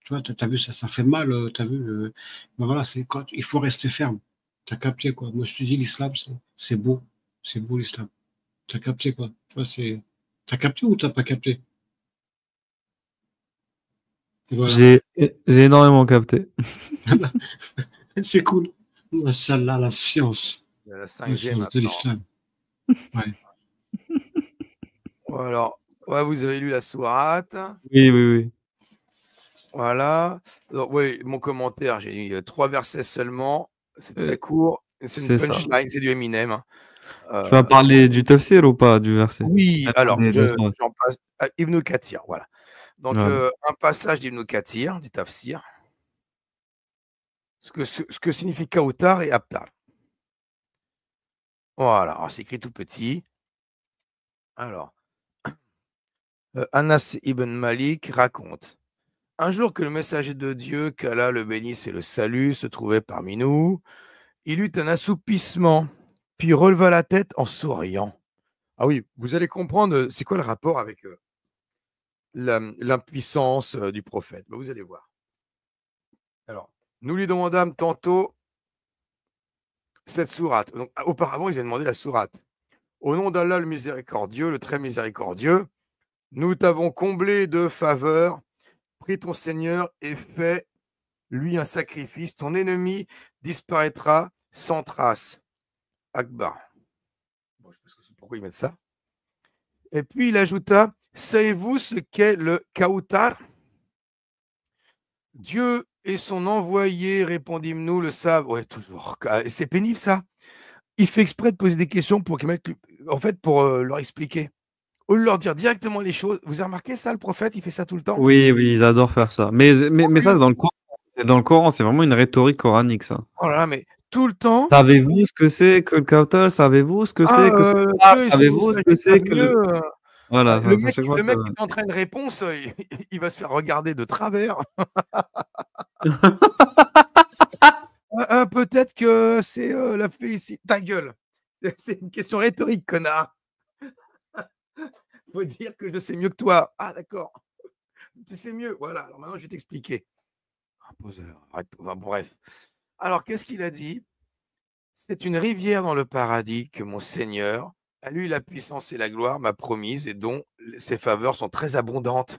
Tu vois, tu as, vu, ça, ça fait mal, euh, tu as vu. Euh, ben voilà, c'est quand il faut rester ferme. Tu as capté, quoi. Moi, je te dis, l'islam, c'est beau. C'est beau, l'islam. Tu as capté, quoi. Tu vois, c'est. T'as capté ou t'as pas capté J'ai énormément capté. Ah bah, c'est cool. Inch'Allah, la science. la science de l'islam. Ouais. Alors, vous avez lu la sourate. Oui, oui, oui. Voilà. oui, mon commentaire, j'ai lu euh, trois versets seulement. C'est très euh, court. C'est une punchline, c'est du Eminem. Hein. tu vas euh, parler du tafsir ou pas du verset Oui, alors, je, passe ah, Ibn Kathir, voilà. Donc, un passage d'Ibn Kathir, du tafsir. Ce que, que signifie Kautar et Abtar. Voilà, c'est écrit tout petit. Alors, euh, Anas ibn Malik raconte Un jour que le messager de Dieu, qu'Allah le bénisse et le salue, se trouvait parmi nous, il eut un assoupissement, puis releva la tête en souriant. Ah oui, vous allez comprendre euh, c'est quoi le rapport avec euh, l'impuissance du prophète. Bah, vous allez voir. Alors, nous lui demandâmes tantôt cette sourate. Donc, auparavant, ils avaient demandé la sourate. Au nom d'Allah le miséricordieux, le très miséricordieux, nous t'avons comblé de faveur, Pris ton Seigneur et fait lui un sacrifice. Ton ennemi disparaîtra sans trace. Akbar. pourquoi ils mettent ça. Et puis il ajouta Savez-vous ce qu'est le Kautar Dieu et son envoyé, répondîmes nous le savent. Ouais, toujours. Ah, c'est pénible ça. Il fait exprès de poser des questions pour qu'ils en fait, pour euh, leur expliquer. Ou leur dire directement les choses. Vous avez remarqué ça, le prophète, il fait ça tout le temps. Oui, oui, ils adorent faire ça. Mais, mais, oh, ça, dans le dans le Coran, c'est vraiment une rhétorique coranique, ça. Oh là là, mais tout le temps. Savez-vous ce que c'est que le Kautal Savez-vous ce que c'est que, ah, euh, Savez-vous ce que c'est que le. Euh. Ah, le mec, qui est en train de réponse, euh, il, va se faire regarder de travers. Ah, ah, peut-être que c'est euh, la félicité. Ta gueule. C'est une question rhétorique, connard. Faut dire que je sais mieux que toi. Ah, d'accord. Tu sais mieux. Voilà. Alors maintenant, je vais t'expliquer. poseur. bref. Alors, qu'est-ce qu'il a dit C'est une rivière dans le paradis que mon Seigneur à lui la puissance et la gloire m'a promise et dont ses faveurs sont très abondantes.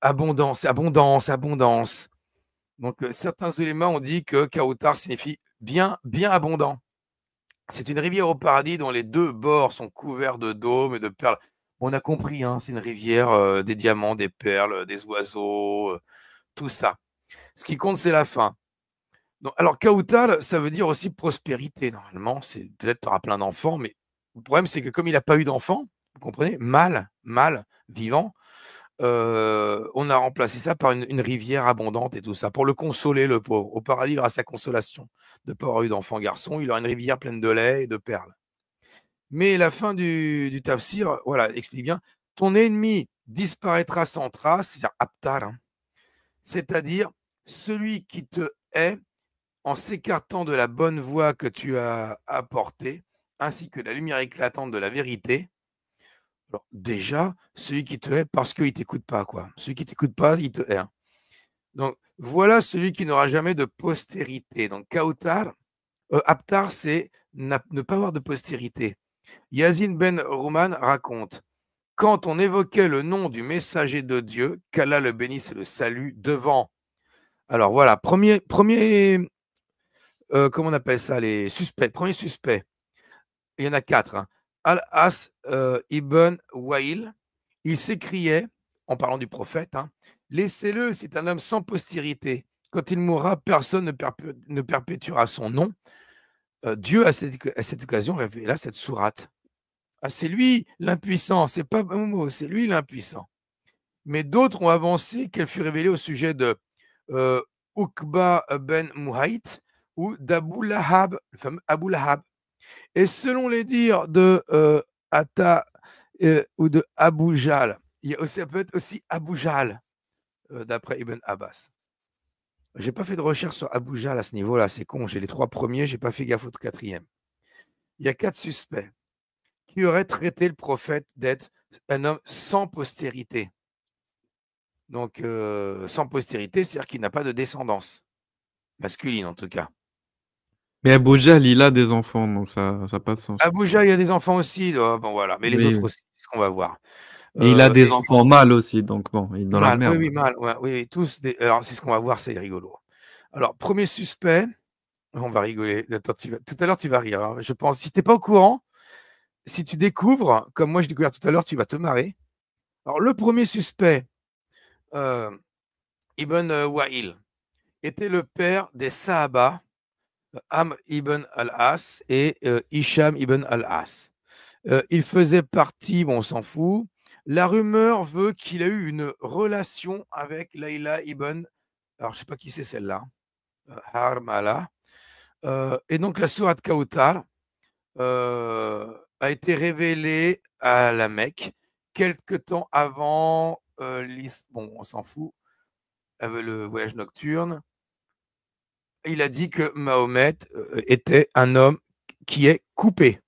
Abondance, abondance, abondance. Donc euh, certains éléments ont dit que Kautar signifie bien, bien abondant. C'est une rivière au paradis dont les deux bords sont couverts de dômes et de perles. On a compris, hein, c'est une rivière euh, des diamants, des perles, euh, des oiseaux, tout ça. Ce qui compte, c'est la fin. Donc, alors, Kautal, ça veut dire aussi prospérité. Normalement, c'est peut-être tu auras plein d'enfants, mais le problème, c'est que comme il n'a pas eu d'enfant, vous comprenez, mal, mal, vivant, euh, on a remplacé ça par une, rivière abondante et tout ça, pour le consoler, le pauvre. Au paradis, il aura sa consolation de ne pas avoir eu d'enfant garçon, il aura une rivière pleine de lait et de perles. Mais la fin du, tafsir, voilà, explique bien, ton ennemi disparaîtra sans trace, c'est-à-dire aptar, hein. c'est-à-dire celui qui te hait en s'écartant de la bonne voie que tu as apportée, ainsi que la lumière éclatante de la vérité. Alors, déjà, celui qui te hait parce qu'il ne t'écoute pas, quoi. Celui qui ne t'écoute pas, il te hait. Hein. Donc, voilà celui qui n'aura jamais de postérité. Donc, Kautar, euh, Aptar, c'est ne pas avoir de postérité. Yazin ben Rouman raconte Quand on évoquait le nom du messager de Dieu, qu'Allah le bénisse et le salue devant. Alors voilà, premier, premier euh, comment on appelle ça, les suspects, premier suspect il y en a quatre. Hein. Al-As euh, ibn Wa'il, il s'écriait, en parlant du prophète, hein, Laissez-le, c'est un homme sans postérité. Quand il mourra, personne ne, perpétuera son nom. Euh, Dieu, à cette, occasion, révéla cette sourate. Ah, c'est lui l'impuissant, c'est pas c'est lui l'impuissant. Mais d'autres ont avancé qu'elle fut révélée au sujet de euh, ben Muhaït ou d'Abu Lahab, le fameux Abu Lahab, et selon les dires de euh, Atta euh, ou de Abu Jal, il y a aussi, ça peut être aussi Abu Jal, euh, d'après Ibn Abbas. Je n'ai pas fait de recherche sur Abu Jal à ce niveau-là, c'est con. J'ai les trois premiers, j'ai pas fait gaffe au quatrième. Il y a quatre suspects qui auraient traité le prophète d'être un homme sans postérité. Donc, sans postérité, c'est-à-dire qu'il n'a pas de descendance masculine en tout cas. Mais Abuja, il a des enfants, donc ça n'a pas de sens. Abuja, il y a des enfants aussi, bon voilà, mais les autres aussi, c'est ce qu'on va voir. il a euh, des enfants mâles aussi, donc bon, il est dans la merde. Oui, oui, oui, tous. Alors, c'est ce qu'on va voir, c'est rigolo. Alors, premier suspect, on va rigoler. Tout à l'heure, tu vas rire. Hein. Je pense, si tu n'es pas au courant, si tu découvres, comme moi, je découvert tout à l'heure, tu vas te marrer. Alors, le premier suspect, euh, Ibn euh, Wa'il, était le père des Sahaba, Ham ibn al-As et euh, Hisham ibn al-As. Euh, il faisait partie, bon, on s'en fout. La rumeur veut qu'il a eu une relation avec Layla ibn, alors je ne sais pas qui c'est celle-là, euh, Harmala. Euh, et donc la sourate Kautar a été révélée à la Mecque quelque temps avant, bon, on s'en fout, avec le voyage nocturne il a dit que Mahomet euh, était un homme qui est coupé.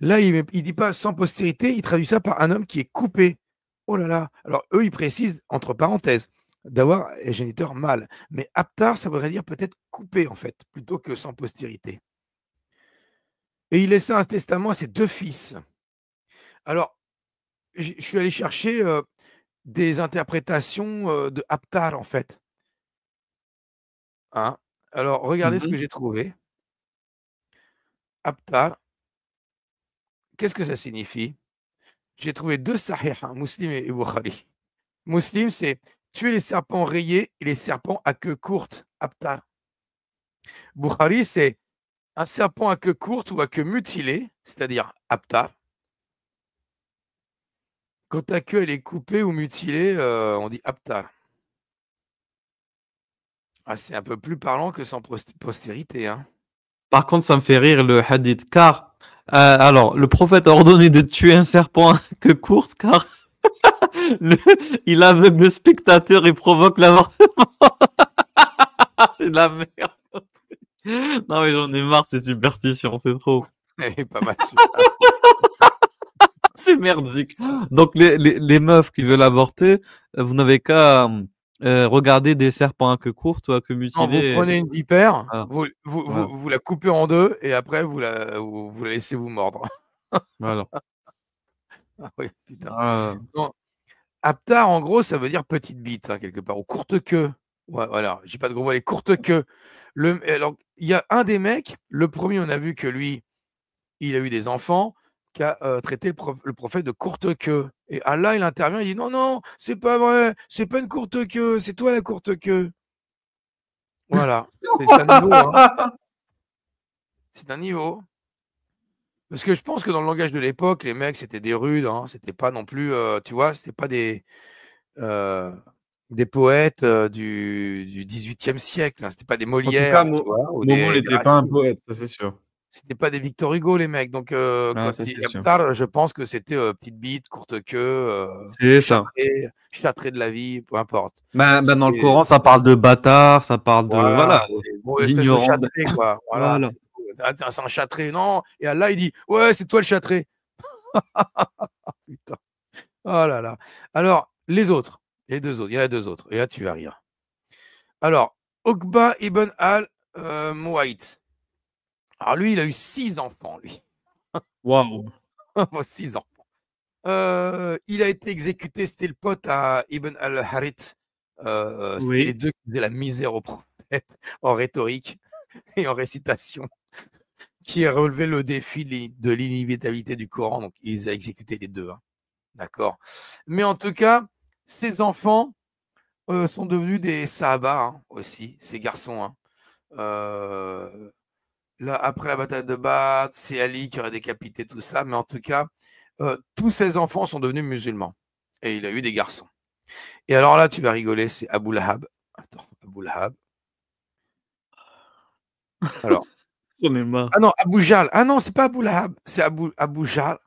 Là, il ne dit pas sans postérité, il traduit ça par un homme qui est coupé. Oh là là. Alors, eux, ils précisent, entre parenthèses, d'avoir un géniteur mâle. Mais aptar, ça voudrait dire peut-être coupé, en fait, plutôt que sans postérité. Et il laissa un testament à ses deux fils. Alors, je suis allé chercher euh, des interprétations euh, de aptar, en fait. Hein alors, regardez ce que mmh j'ai trouvé. Aptar. qu'est-ce que ça signifie? J'ai trouvé deux sahihs, hein, Muslim et Bukhari. Muslim, c'est tuer les serpents rayés et les serpents à queue courte, Aptar. Bukhari, c'est un serpent à queue courte ou à queue mutilée, c'est-à-dire aptar. Quand ta queue elle est coupée ou mutilée, euh, on dit aptar. Ah, c'est un peu plus parlant que sans postérité. Hein. Par contre, ça me fait rire le hadith, car euh, alors le prophète a ordonné de tuer un serpent que court, car il aveugle le spectateur et provoque l'avortement. c'est de la merde. Non mais j'en ai marre c'est superstition, c'est trop. c'est merdique. Donc les, les, meufs qui veulent avorter, vous n'avez qu'à euh, euh, regardez des serpents à queue courte ou à vous prenez une vipère, ah. vous, la coupez en deux et après vous la, laissez vous mordre. Ah ah. Aptar, en gros, ça veut dire petite bite, hein, quelque part, ou courte queue. Ouais, voilà, j'ai pas de gros mots, les courtes queues. Le, alors, il y a un des mecs, le premier, on a vu que lui, il a eu des enfants qui a euh, traité le, prophète de courte queue. Et Allah, il intervient, il dit non, non, c'est pas vrai, c'est pas une courte queue, c'est toi la courte queue. Voilà. C'est un niveau. Hein. un niveau. Parce que je pense que dans le langage de l'époque, les mecs, c'était des rudes, hein. c'était pas non plus, euh, tu vois, c'était pas des, euh, des poètes du, du 18e siècle, hein. c'était pas des Molières. En n'était pas un poète, c'est sûr c'était pas des Victor Hugo les mecs donc euh, ah, quand je pense que c'était euh, petite bite courte queue euh, de la vie peu importe bah, bah, dans le Coran ça parle de bâtard ça parle de voilà, voilà quoi voilà, ah, c'est un châtré non et Allah il dit ouais c'est toi le châtré putain oh là là alors les autres les deux autres il y en a deux autres et là tu vas rire alors Okba ibn al euh, Mouaït alors lui, il a eu six enfants, lui. Waouh. six enfants. Euh, il a été exécuté, c'était le pote à Ibn al-Harith. Euh, c'était les deux qui faisaient la misère au prophète en rhétorique et en récitation, qui a relevé le défi de l'inévitabilité du Coran. Donc, il les a exécutés les deux. Hein. D'accord. Mais en tout cas, ses enfants euh, sont devenus des Sahaba hein, aussi, ces garçons. Hein là, après la bataille de Bath, c'est Ali qui aurait décapité tout ça, mais en tout cas, euh, tous ses enfants sont devenus musulmans. Et il a eu des garçons. Et alors là, tu vas rigoler, c'est Abou Lahab. Attends, Abu Lahab. Alors. On est Ah non, Abou Jal. Ah non, c'est pas Abou Lahab, c'est Abou Jal.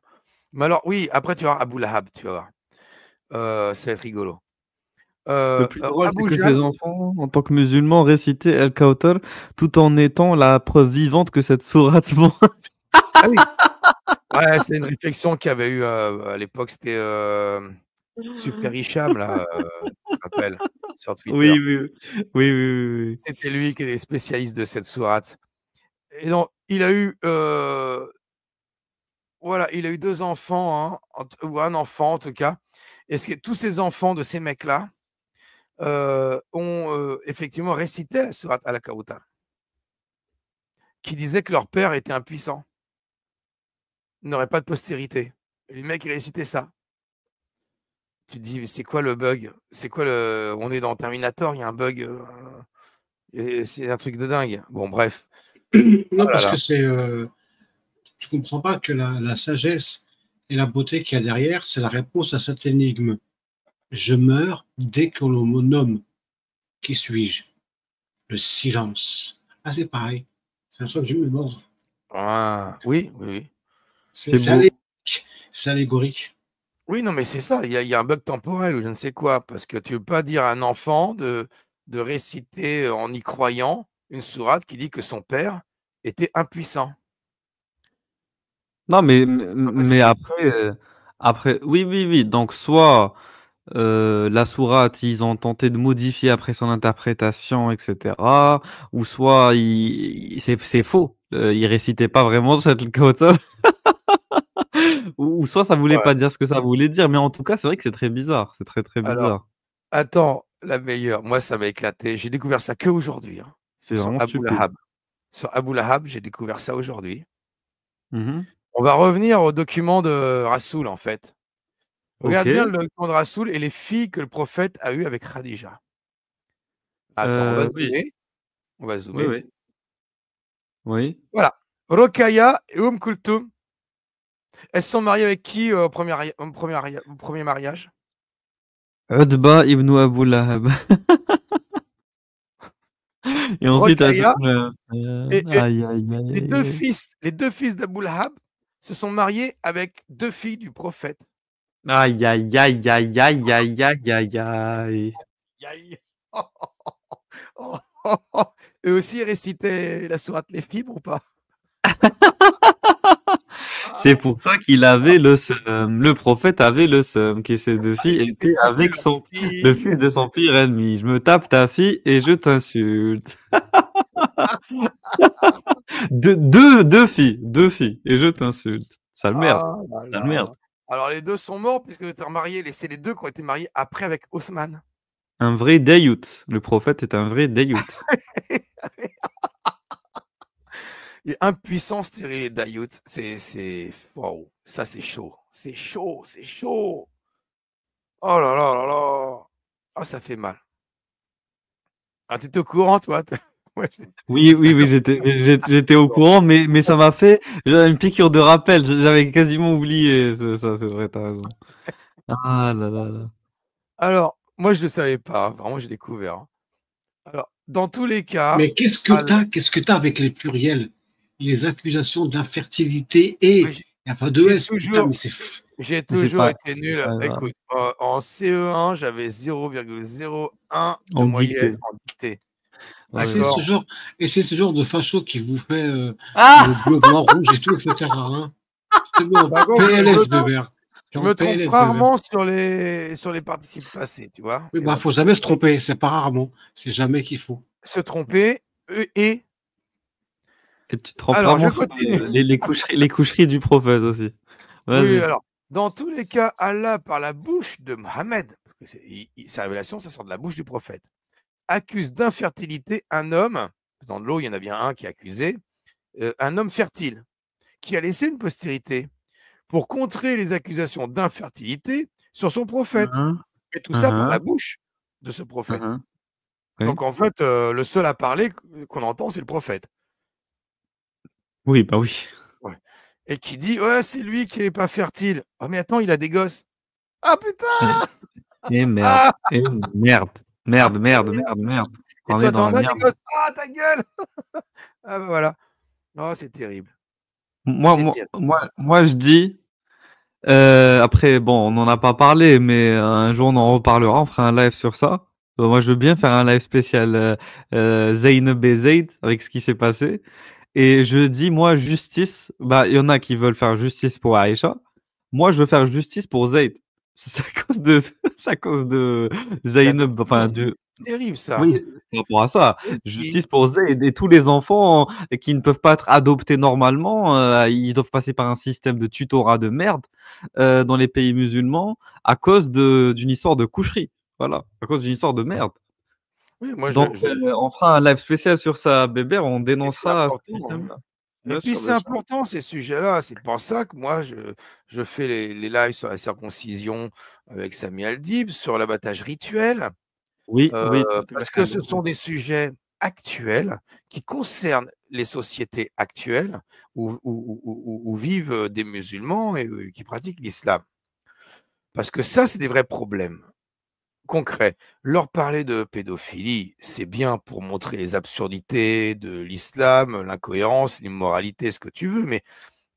Mais alors, oui, après, tu vas voir Abu Lahab, tu vas voir. Euh, c'est rigolo. Euh, le euh, que enfants, en tant que musulmans, récitaient El Kauter tout en étant la preuve vivante que cette sourate ah oui. Ouais, c'est une réflexion qu'il y avait eu euh, à l'époque, c'était euh, Super Hicham, là, rappelle, sur Twitter. Oui, oui, oui. oui, C'était lui qui était spécialiste de cette sourate. Et donc, il a eu. voilà, il a eu deux enfants, hein, ou un enfant en tout cas. est ce que, tous ces enfants de ces mecs-là, euh, ont euh, effectivement récité la surat al-Kawthar, qui disait que leur père était impuissant, n'aurait pas de postérité. Et le mec, il a récité ça. Tu te dis, c'est quoi le bug C'est quoi le. On est dans Terminator, il y a un bug. Euh, c'est un truc de dingue. Bon, bref. Oh parce que c'est. tu comprends pas que la, la, sagesse et la beauté qu'il y a derrière, c'est la réponse à cette énigme. Je meurs dès que l'on me nomme. Qui suis-je Le silence. Ah, c'est pareil. C'est un truc du même ordre. Ah, oui, oui. C'est allégorique. Oui, non, mais c'est ça. Il y, a, un bug temporel ou je ne sais quoi. Parce que tu ne veux pas dire à un enfant de, de réciter en y croyant une sourate qui dit que son père était impuissant. Non, mais, ah, mais après, euh, après, oui, oui, oui. Donc, soit euh, la sourate, ils ont tenté de modifier après son interprétation, etc. Ou soit c'est faux, euh, ils il récitait pas vraiment cette quote. ou, soit ça voulait pas dire ce que ça voulait dire, mais en tout cas, c'est vrai que c'est très bizarre. C'est très très bizarre. attends, la meilleure, moi ça m'a éclaté. J'ai découvert ça que aujourd'hui. Hein. C'est Sur Abu Lahab, j'ai découvert ça aujourd'hui. Mmh On va revenir au document de Rasoul en fait. Regarde bien le camp de Rasoul et les filles que le prophète a eues avec Khadija. Attends, on va euh, zoomer. On va zoomer. Oui, Voilà. Rokaya et Umkultum. Elles Elles sont mariées avec qui euh, au, premier, au premier, mariage Udba ibn Abu Lahab. et ensuite, euh, les deux fils, les deux fils d'Abu Lahab se sont mariés avec deux filles du prophète. Aïe, aïe, aïe, aïe, aïe, aïe, aïe, aïe, aïe. Aïe. Eux aussi récitaient la sourate les fibres ou pas C'est pour ça qu'il avait le seum. Le prophète avait le seum, que ses deux filles étaient avec son, le fils de son pire ennemi. Je me tape ta fille et je t'insulte. De deux, deux filles, deux filles, et je t'insulte. Sale merde. Ah Sale merde. Alors les deux sont morts puisque étaient mariés. C'est les deux qui ont été mariés après avec Osman. Un vrai Dayout. Le prophète est un vrai Dayout. Et impuissant Dayout. C'est, c'est, wow. ça c'est chaud. C'est chaud, c'est chaud. Oh là là là là. Oh, ça fait mal. Ah, t'es au courant, toi Oui, oui, oui, j'étais, j'étais au courant, mais, mais ça m'a fait une piqûre de rappel. J'avais quasiment oublié ça, c'est vrai, t'as raison. Ah là là Alors, moi, je ne le savais pas. Hein, vraiment, j'ai découvert. Hein. Alors, dans tous les cas. Mais qu'est-ce que tu as, qu'est-ce que t'as avec les pluriels Les accusations d'infertilité et. de S. J'ai toujours été nul. Écoute, en CE1, j'avais 0,01 de moyenne en ah, ce genre, et c'est ce genre de facho qui vous fait euh, ah le bleu, blanc, rouge et tout, etc. c'est bon, PLS, Je me trompe rarement sur les, sur les participes passés, tu vois. Oui, bah, faut jamais se tromper, c'est pas rarement, c'est jamais qu'il faut. Se tromper e, et. et... tu te trompes rarement les, les, coucheries, les coucheries du prophète aussi. alors, dans tous les cas, Allah, par la bouche de Mohamed, sa révélation, ça sort de la bouche du prophète accuse d'infertilité un homme, dans l'eau, il y en a bien un qui est accusé, euh, un homme fertile, qui a laissé une postérité pour contrer les accusations d'infertilité sur son prophète. Mmh Et tout ça par mmh la bouche de ce prophète. Mmh Donc en fait, euh, le seul à parler euh, qu'on entend, c'est le prophète. Oui, bah oui. Et qui dit, ouais, c'est lui qui n'est pas fertile. Oh mais attends, il a des gosses. Ah putain eh merde. Ah! Et eh merde. Merde, merde, merde, merde. Et toi, est dans ah, ta gueule Ah, ben voilà. Non, c'est terrible. Moi, je dis, euh, après, bon, on n'en a pas parlé, mais un jour on en reparlera, on fera un live sur ça. Euh, moi, je veux bien faire un live spécial euh, Zayn B avec ce qui s'est passé. Et je dis, moi, justice, bah, il y en a qui veulent faire justice pour Aïcha. Moi, je veux faire justice pour Zayd. C'est à cause de, c'est à cause de de, terrible ça. Oui, par rapport à ça. Justice pour Z et tous les enfants qui ne peuvent pas être adoptés normalement, euh, ils doivent passer par un système de tutorat de merde euh, dans les pays musulmans à cause d'une histoire de coucherie. Voilà, à cause d'une histoire de merde. Oui, moi, Donc, je, euh, on fera un live spécial sur ça, bébé, on dénonce ça. À et puis c'est important ces sujets-là. C'est pour ça que moi, je, fais les, lives sur la circoncision avec Samuel dib sur l'abattage rituel. Oui, euh, oui. Parce que ce sont des sujets actuels qui concernent les sociétés actuelles où vivent euh, des musulmans et euh, qui pratiquent l'islam. Parce que ça, c'est des vrais problèmes concret. Leur parler de pédophilie, c'est bien pour montrer les absurdités de l'islam, l'incohérence, l'immoralité, ce que tu veux, mais,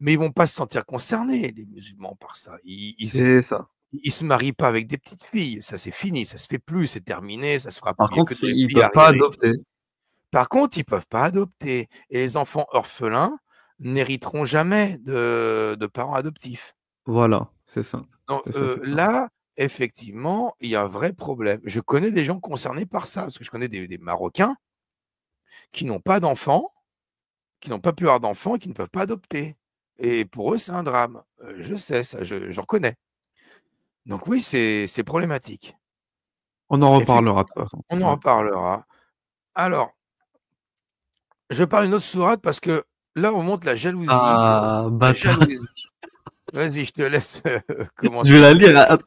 mais ils vont pas se sentir concernés, les musulmans, par ça. Ils, ne ça. Ils se marient pas avec des petites filles. Ça, c'est fini. Ça se fait plus. C'est terminé. Ça se fera par Contre, que ils peuvent pas adopter. Par contre, ils peuvent pas adopter. Et les enfants orphelins n'hériteront jamais de, parents adoptifs. Voilà, c'est ça. Donc, euh, Là, effectivement, il y a un vrai problème. Je connais des gens concernés par ça, parce que je connais des, Marocains qui n'ont pas d'enfants, qui n'ont pas pu avoir d'enfants et qui ne peuvent pas adopter. Et pour eux, c'est un drame. Euh, je sais, ça, j'en je, connais. Donc oui, c'est problématique. On en reparlera. De toute façon. On en reparlera. Alors, je parle une autre sourate parce que là, on monte la jalousie. Ah, Vas-y, je te laisse euh, commencer. Je vais la lire. Hein.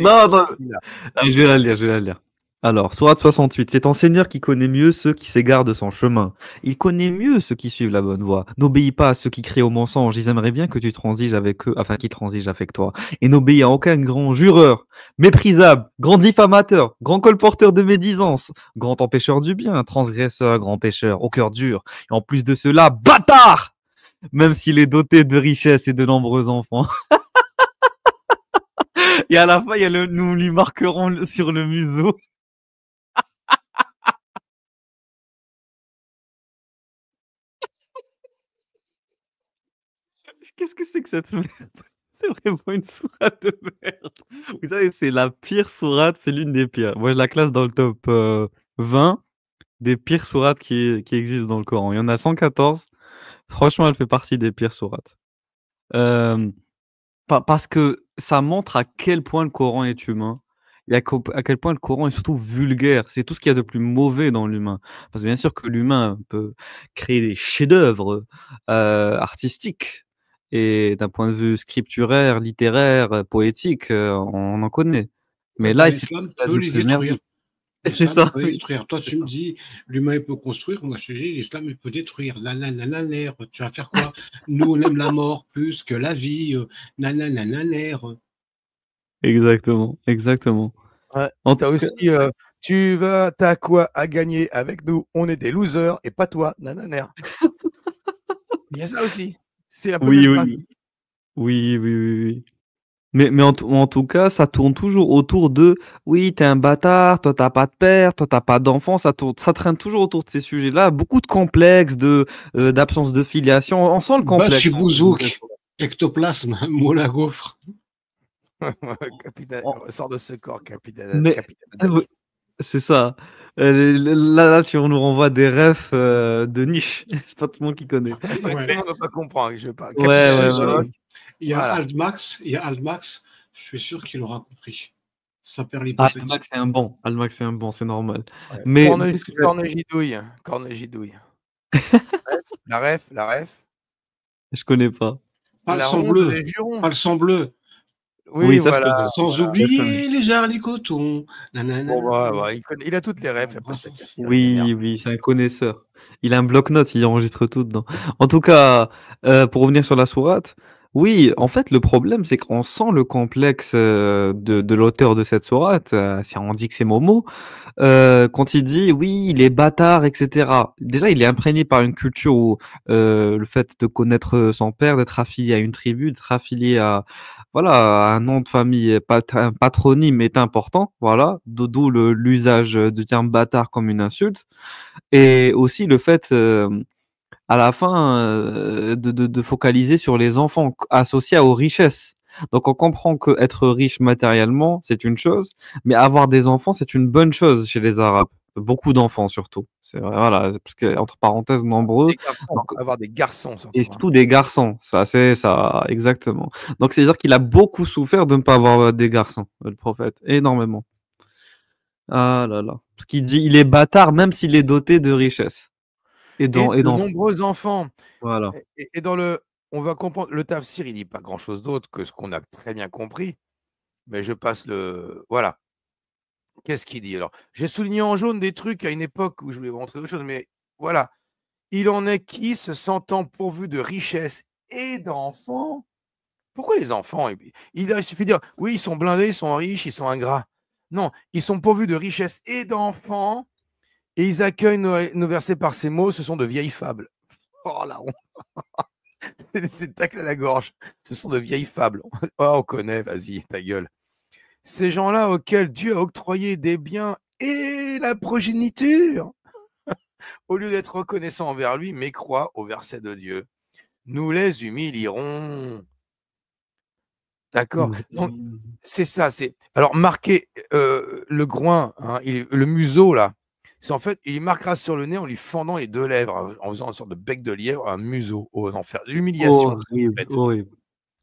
Non, non. Ah, je vais la lire, je vais la lire. Alors, soit 68, c'est un Seigneur qui connaît mieux ceux qui s'égarent de son chemin. Il connaît mieux ceux qui suivent la bonne voie. N'obéis pas à ceux qui crient au mensonge. Ils aimeraient bien que tu transiges avec eux, afin qu'ils transigent avec toi. Et n'obéis à aucun grand jureur, méprisable, grand diffamateur, grand colporteur de médisance, grand empêcheur du bien, transgresseur, grand pêcheur, au cœur dur. Et en plus de cela, bâtard même s'il est doté de richesses et de nombreux enfants. et à la fin, nous lui marquerons sur le museau. Qu'est-ce que c'est que cette merde C'est vraiment une sourate de merde. Vous savez, c'est la pire sourate, c'est l'une des pires. Moi, je la classe dans le top 20 euh, des pires sourates qui, qui existent dans le Coran. Il y en a 114. Franchement, elle fait partie des pires sourates. parce que ça montre à quel point le Coran est humain et à, quel point le Coran est surtout vulgaire. C'est tout ce qu'il y a de plus mauvais dans l'humain. Parce que bien sûr que l'humain peut créer des chefs-d'œuvre euh, artistiques. Et d'un point de vue scripturaire, littéraire, poétique, euh, on en connaît. Mais bah, là, l'islam c'est ça. Toi, tu me dis, l'humain peut construire. Moi, je te dis, l'islam peut détruire. Nanana, tu vas faire quoi Nous, on aime la mort plus que la vie. Nanana. Euh, exactement, exactement. Ouais, as aussi, euh, tu vas, t'as quoi à gagner avec nous On est des losers et pas toi, Nanana. Il y a ça aussi. C'est la oui, oui, oui, oui. Mais, en, tout cas, ça tourne toujours autour de oui, t'es un bâtard, toi t'as pas de père, toi t'as pas d'enfant, ça, ça traîne toujours autour de ces sujets-là. Beaucoup de complexes, de euh, d'absence de filiation. On sent le bah, complexe. Hein. Bouzouk, ectoplasme, moule à gaufre. capitaine, oh. on... sort de ce corps, capitaine. Eh c'est ça. là, là, tu nous renvoie des refs euh, de niche. C'est pas tout le monde qui connaît. Je ne va pas comprendre. Je parle. Ouais, ouais, ouais. Il y a voilà. il y a je suis sûr qu'il aura compris. Ça perd les ah, Aldmax c'est un bon, c'est un bon, c'est normal. Mais Corne, gidouille, la ref, la ref. Je connais pas. Pas le sang bleu, pas le sang bleu. Oui, voilà. Sans oublier les jarlicotons. Bon, bah, bah, il, connaît, il, a toutes les rêves. Ah, oui, oui, oui c'est un connaisseur. Il a un bloc-notes, il enregistre tout dedans. En tout cas, euh, pour revenir sur la sourate, oui, en fait, le problème, c'est qu'on sent le complexe euh, de, l'auteur de cette sourate, euh, si on dit que c'est Momo, euh, quand il dit oui, il est bâtard, etc. Déjà, il est imprégné par une culture où le fait de connaître son père, d'être affilié à une tribu, d'être affilié à voilà un nom de famille, un patronyme est important, voilà, d'où l'usage du terme bâtard comme une insulte, et aussi le fait à la fin euh, de, de, focaliser sur les enfants associés aux richesses. Donc on comprend que être riche matériellement, c'est une chose, mais avoir des enfants, c'est une bonne chose chez les Arabes. Beaucoup d'enfants surtout. C'est voilà, parce entre parenthèses nombreux. avoir des garçons. et hein. surtout des garçons. Ça c'est ça exactement. Donc c'est à dire qu'il a beaucoup souffert de ne pas avoir euh, des garçons, euh, le prophète, énormément. Ah là là. Parce qu'il dit, il est bâtard même s'il est doté de richesses. Et dans, et, dans... de nombreux enfants. Voilà. Et, dans le. On va comprendre. Le tafsir, il dit pas grand-chose d'autre que ce qu'on a très bien compris. Mais je passe le. Voilà. Qu'est-ce qu'il dit alors J'ai souligné en jaune des trucs à une époque où je voulais montrer d'autres choses, mais voilà. Il en est qui se sentant pourvu de richesses et d'enfants. Pourquoi les enfants il, il suffit de dire oui, ils sont blindés, ils sont riches, ils sont ingrats. Non, ils sont pourvus de richesses et d'enfants et ils accueillent nos, versets par ces mots, ce sont de vieilles fables. Oh là, on C'est tacle à la gorge. Ce sont de vieilles fables. Oh, on connaît, vas-y, ta gueule. Ces gens-là auxquels Dieu a octroyé des biens et la progéniture, au lieu d'être reconnaissants envers lui, croient au verset de Dieu. Nous les humilierons. D'accord Donc, c'est ça. c'est Alors, marquez euh, le groin, hein, le museau, là, en fait, il marquera sur le nez en lui fendant les deux lèvres, hein, en faisant une sorte de bec de lièvre, un museau. au oh, enfers enfer. Humiliation. Horrible,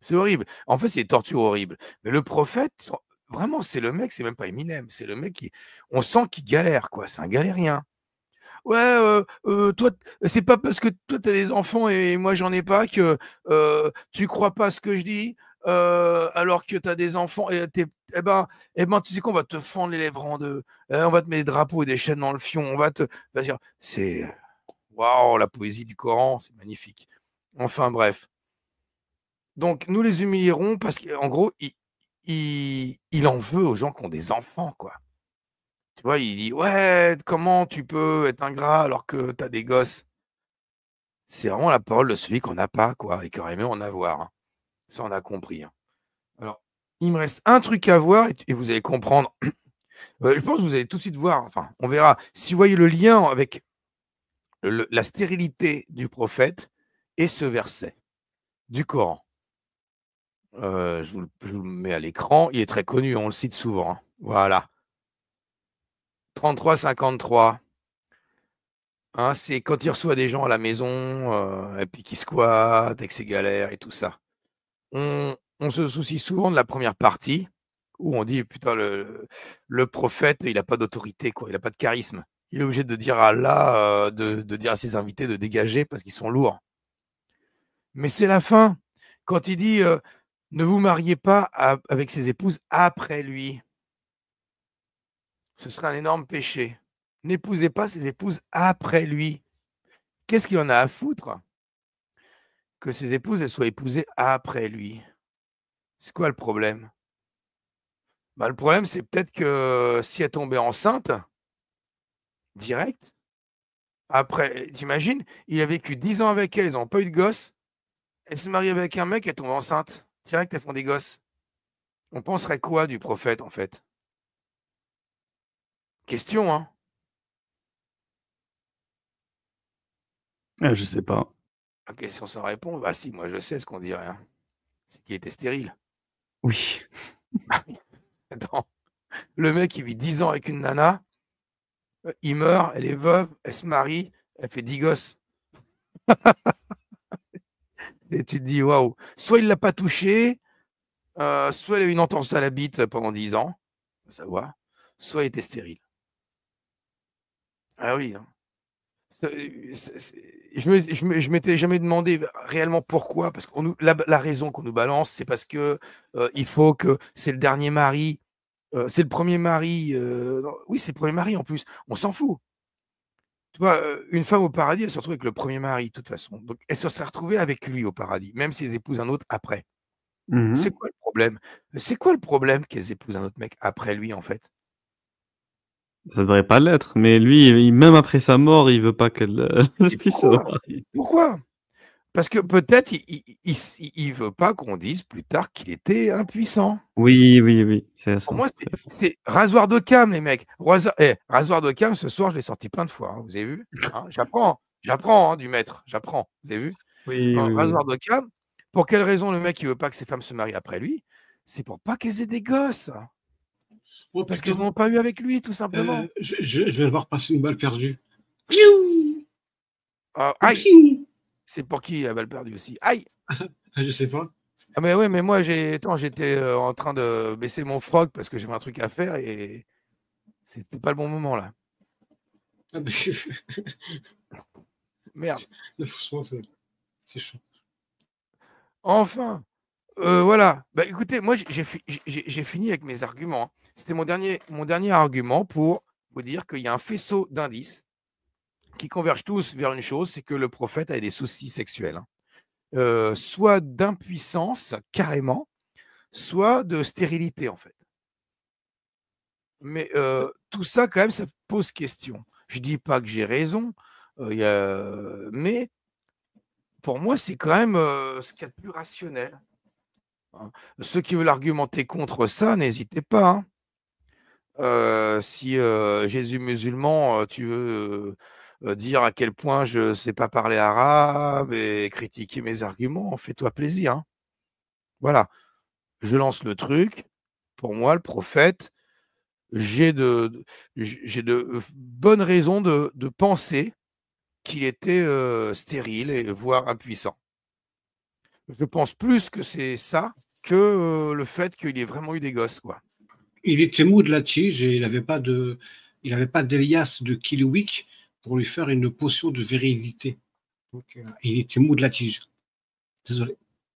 c'est horrible. En fait, c'est des tortures horribles. Mais le prophète, vraiment, c'est le mec, c'est même pas Eminem, c'est le mec qui. On sent qu'il galère, quoi. C'est un galérien. Ouais, euh, euh, toi, c'est pas parce que toi, tu as des enfants et moi, j'en ai pas que euh, tu crois pas ce que je dis. Euh, alors que tu as des enfants, et eh ben, eh ben, tu sais qu'on va te fendre les lèvres en deux, eh, on va te mettre des drapeaux et des chaînes dans le fion, on va te. dire, c'est. Waouh, la poésie du Coran, c'est magnifique. Enfin, bref. Donc, nous les humilierons parce qu'en gros, il, en veut aux gens qui ont des enfants, quoi. Tu vois, il dit Ouais, comment tu peux être ingrat alors que tu as des gosses C'est vraiment la parole de celui qu'on n'a pas, quoi, et qu'on aurait aimé en avoir. Hein. Ça, on a compris. Hein. Alors, il me reste un truc à voir et, vous allez comprendre. Euh, je pense que vous allez tout de suite voir, enfin, on verra. Si vous voyez le lien avec la stérilité du prophète et ce verset du Coran. Euh, je, vous, le mets à l'écran. Il est très connu, on le cite souvent. Hein. Voilà. 33-53. Hein, c'est quand il reçoit des gens à la maison, euh, et puis qui squattent, avec ses galères et tout ça on, se soucie souvent de la première partie où on dit putain le, prophète il n'a pas d'autorité quoi, il n'a pas de charisme. Il est obligé de dire à Allah, euh, de, dire à ses invités de dégager parce qu'ils sont lourds. Mais c'est la fin quand il dit euh, ne vous mariez pas avec ses épouses après lui. Ce serait un énorme péché. N'épousez pas ses épouses après lui. Qu'est-ce qu'il en a à foutre que ses épouses soient épousées après lui. C'est quoi le problème bah, Le problème, c'est peut-être que si elle tombait enceinte, direct, après, j'imagine, il a vécu 10 ans avec elle, ils n'ont pas eu de gosse, elle se marie avec un mec, elle tombe enceinte, direct, elles font des gosses. On penserait quoi du prophète, en fait Question, hein ah, Je sais pas. La ah, question sans répond, bah si, moi je sais ce qu'on dirait. Hein. C'est qu'il était stérile. Ah oui. Attends. Le mec, il vit 10 ans avec une nana, euh, il meurt, elle est veuve, elle se marie, elle fait 10 gosses. Et tu te dis, waouh, soit il ne l'a pas touché, euh, soit il a eu une entorse à la bite pendant 10 ans, ça va savoir, soit il était stérile. Ah oui, hein. Euh, je m'étais jamais demandé réellement pourquoi, parce que la, raison qu'on nous balance, c'est parce que euh, il faut que c'est le dernier mari, euh, c'est le premier mari. oui, c'est le premier mari en plus. On s'en fout. Tu vois, une femme au paradis, elle se retrouve avec le premier mari, de toute façon. Donc, elle se retrouve avec lui au paradis, même si elle épouse un autre après. Mmh c'est quoi le problème C'est quoi le problème qu'elle épouse un autre mec après lui, en fait ça devrait pas l'être, mais lui, même après sa mort, il veut pas qu'elle puisse. Pourquoi, pourquoi Parce que peut-être il, veut pas qu'on dise plus tard qu'il était impuissant. Oui, oui, oui. Pour moi, c'est rasoir de cam, les mecs. Eh, rasoir, de cam, ce soir, je l'ai sorti plein de fois. Hein, vous avez vu hein. J'apprends, j'apprends hein, du maître. J'apprends. Vous avez vu oui, Rasoir de cam. Pour quelle raison le mec il veut pas que ses femmes se marient après lui C'est pour pas qu'elles aient des gosses parce qu'ils n'ont pas eu avec lui, tout simplement. Euh, je, vais voir passer une balle perdue. Ah, aïe C'est pour qui la balle perdue aussi Aïe Je sais pas. Ah mais ouais, mais moi j'ai j'étais euh, en train de baisser mon frog parce que j'avais un truc à faire et c'était pas le bon moment là. Ah, Merde. Franchement, c'est chaud. Enfin, euh, voilà. Bah, écoutez, moi, j'ai fini avec mes arguments. Hein. C'était mon dernier, mon dernier argument pour vous dire qu'il y a un faisceau d'indices qui convergent tous vers une chose, c'est que le prophète a des soucis sexuels. Hein. Euh, soit d'impuissance, carrément, soit de stérilité, en fait. Mais euh, tout ça, quand même, ça pose question. Je ne dis pas que j'ai raison, mais pour moi, c'est quand même ce qu'il y a de plus rationnel. Hein. Ceux qui veulent argumenter contre ça, n'hésitez pas. Hein. Euh, si euh, Jésus musulman, euh, tu veux dire à quel point je ne sais pas parler arabe et critiquer mes arguments, fais-toi plaisir. Hein. Voilà, je lance le truc. Pour moi, le prophète, j'ai de, bonnes raisons de, de penser qu'il était stérile et voire impuissant je pense plus que c'est ça que euh, le fait qu'il ait vraiment eu des gosses. Quoi. Il était mou de la tige et il n'avait pas de, il n'avait pas d'Elias de Kilowic pour lui faire une potion de virilité. Euh, il était mou de la tige. Désolé.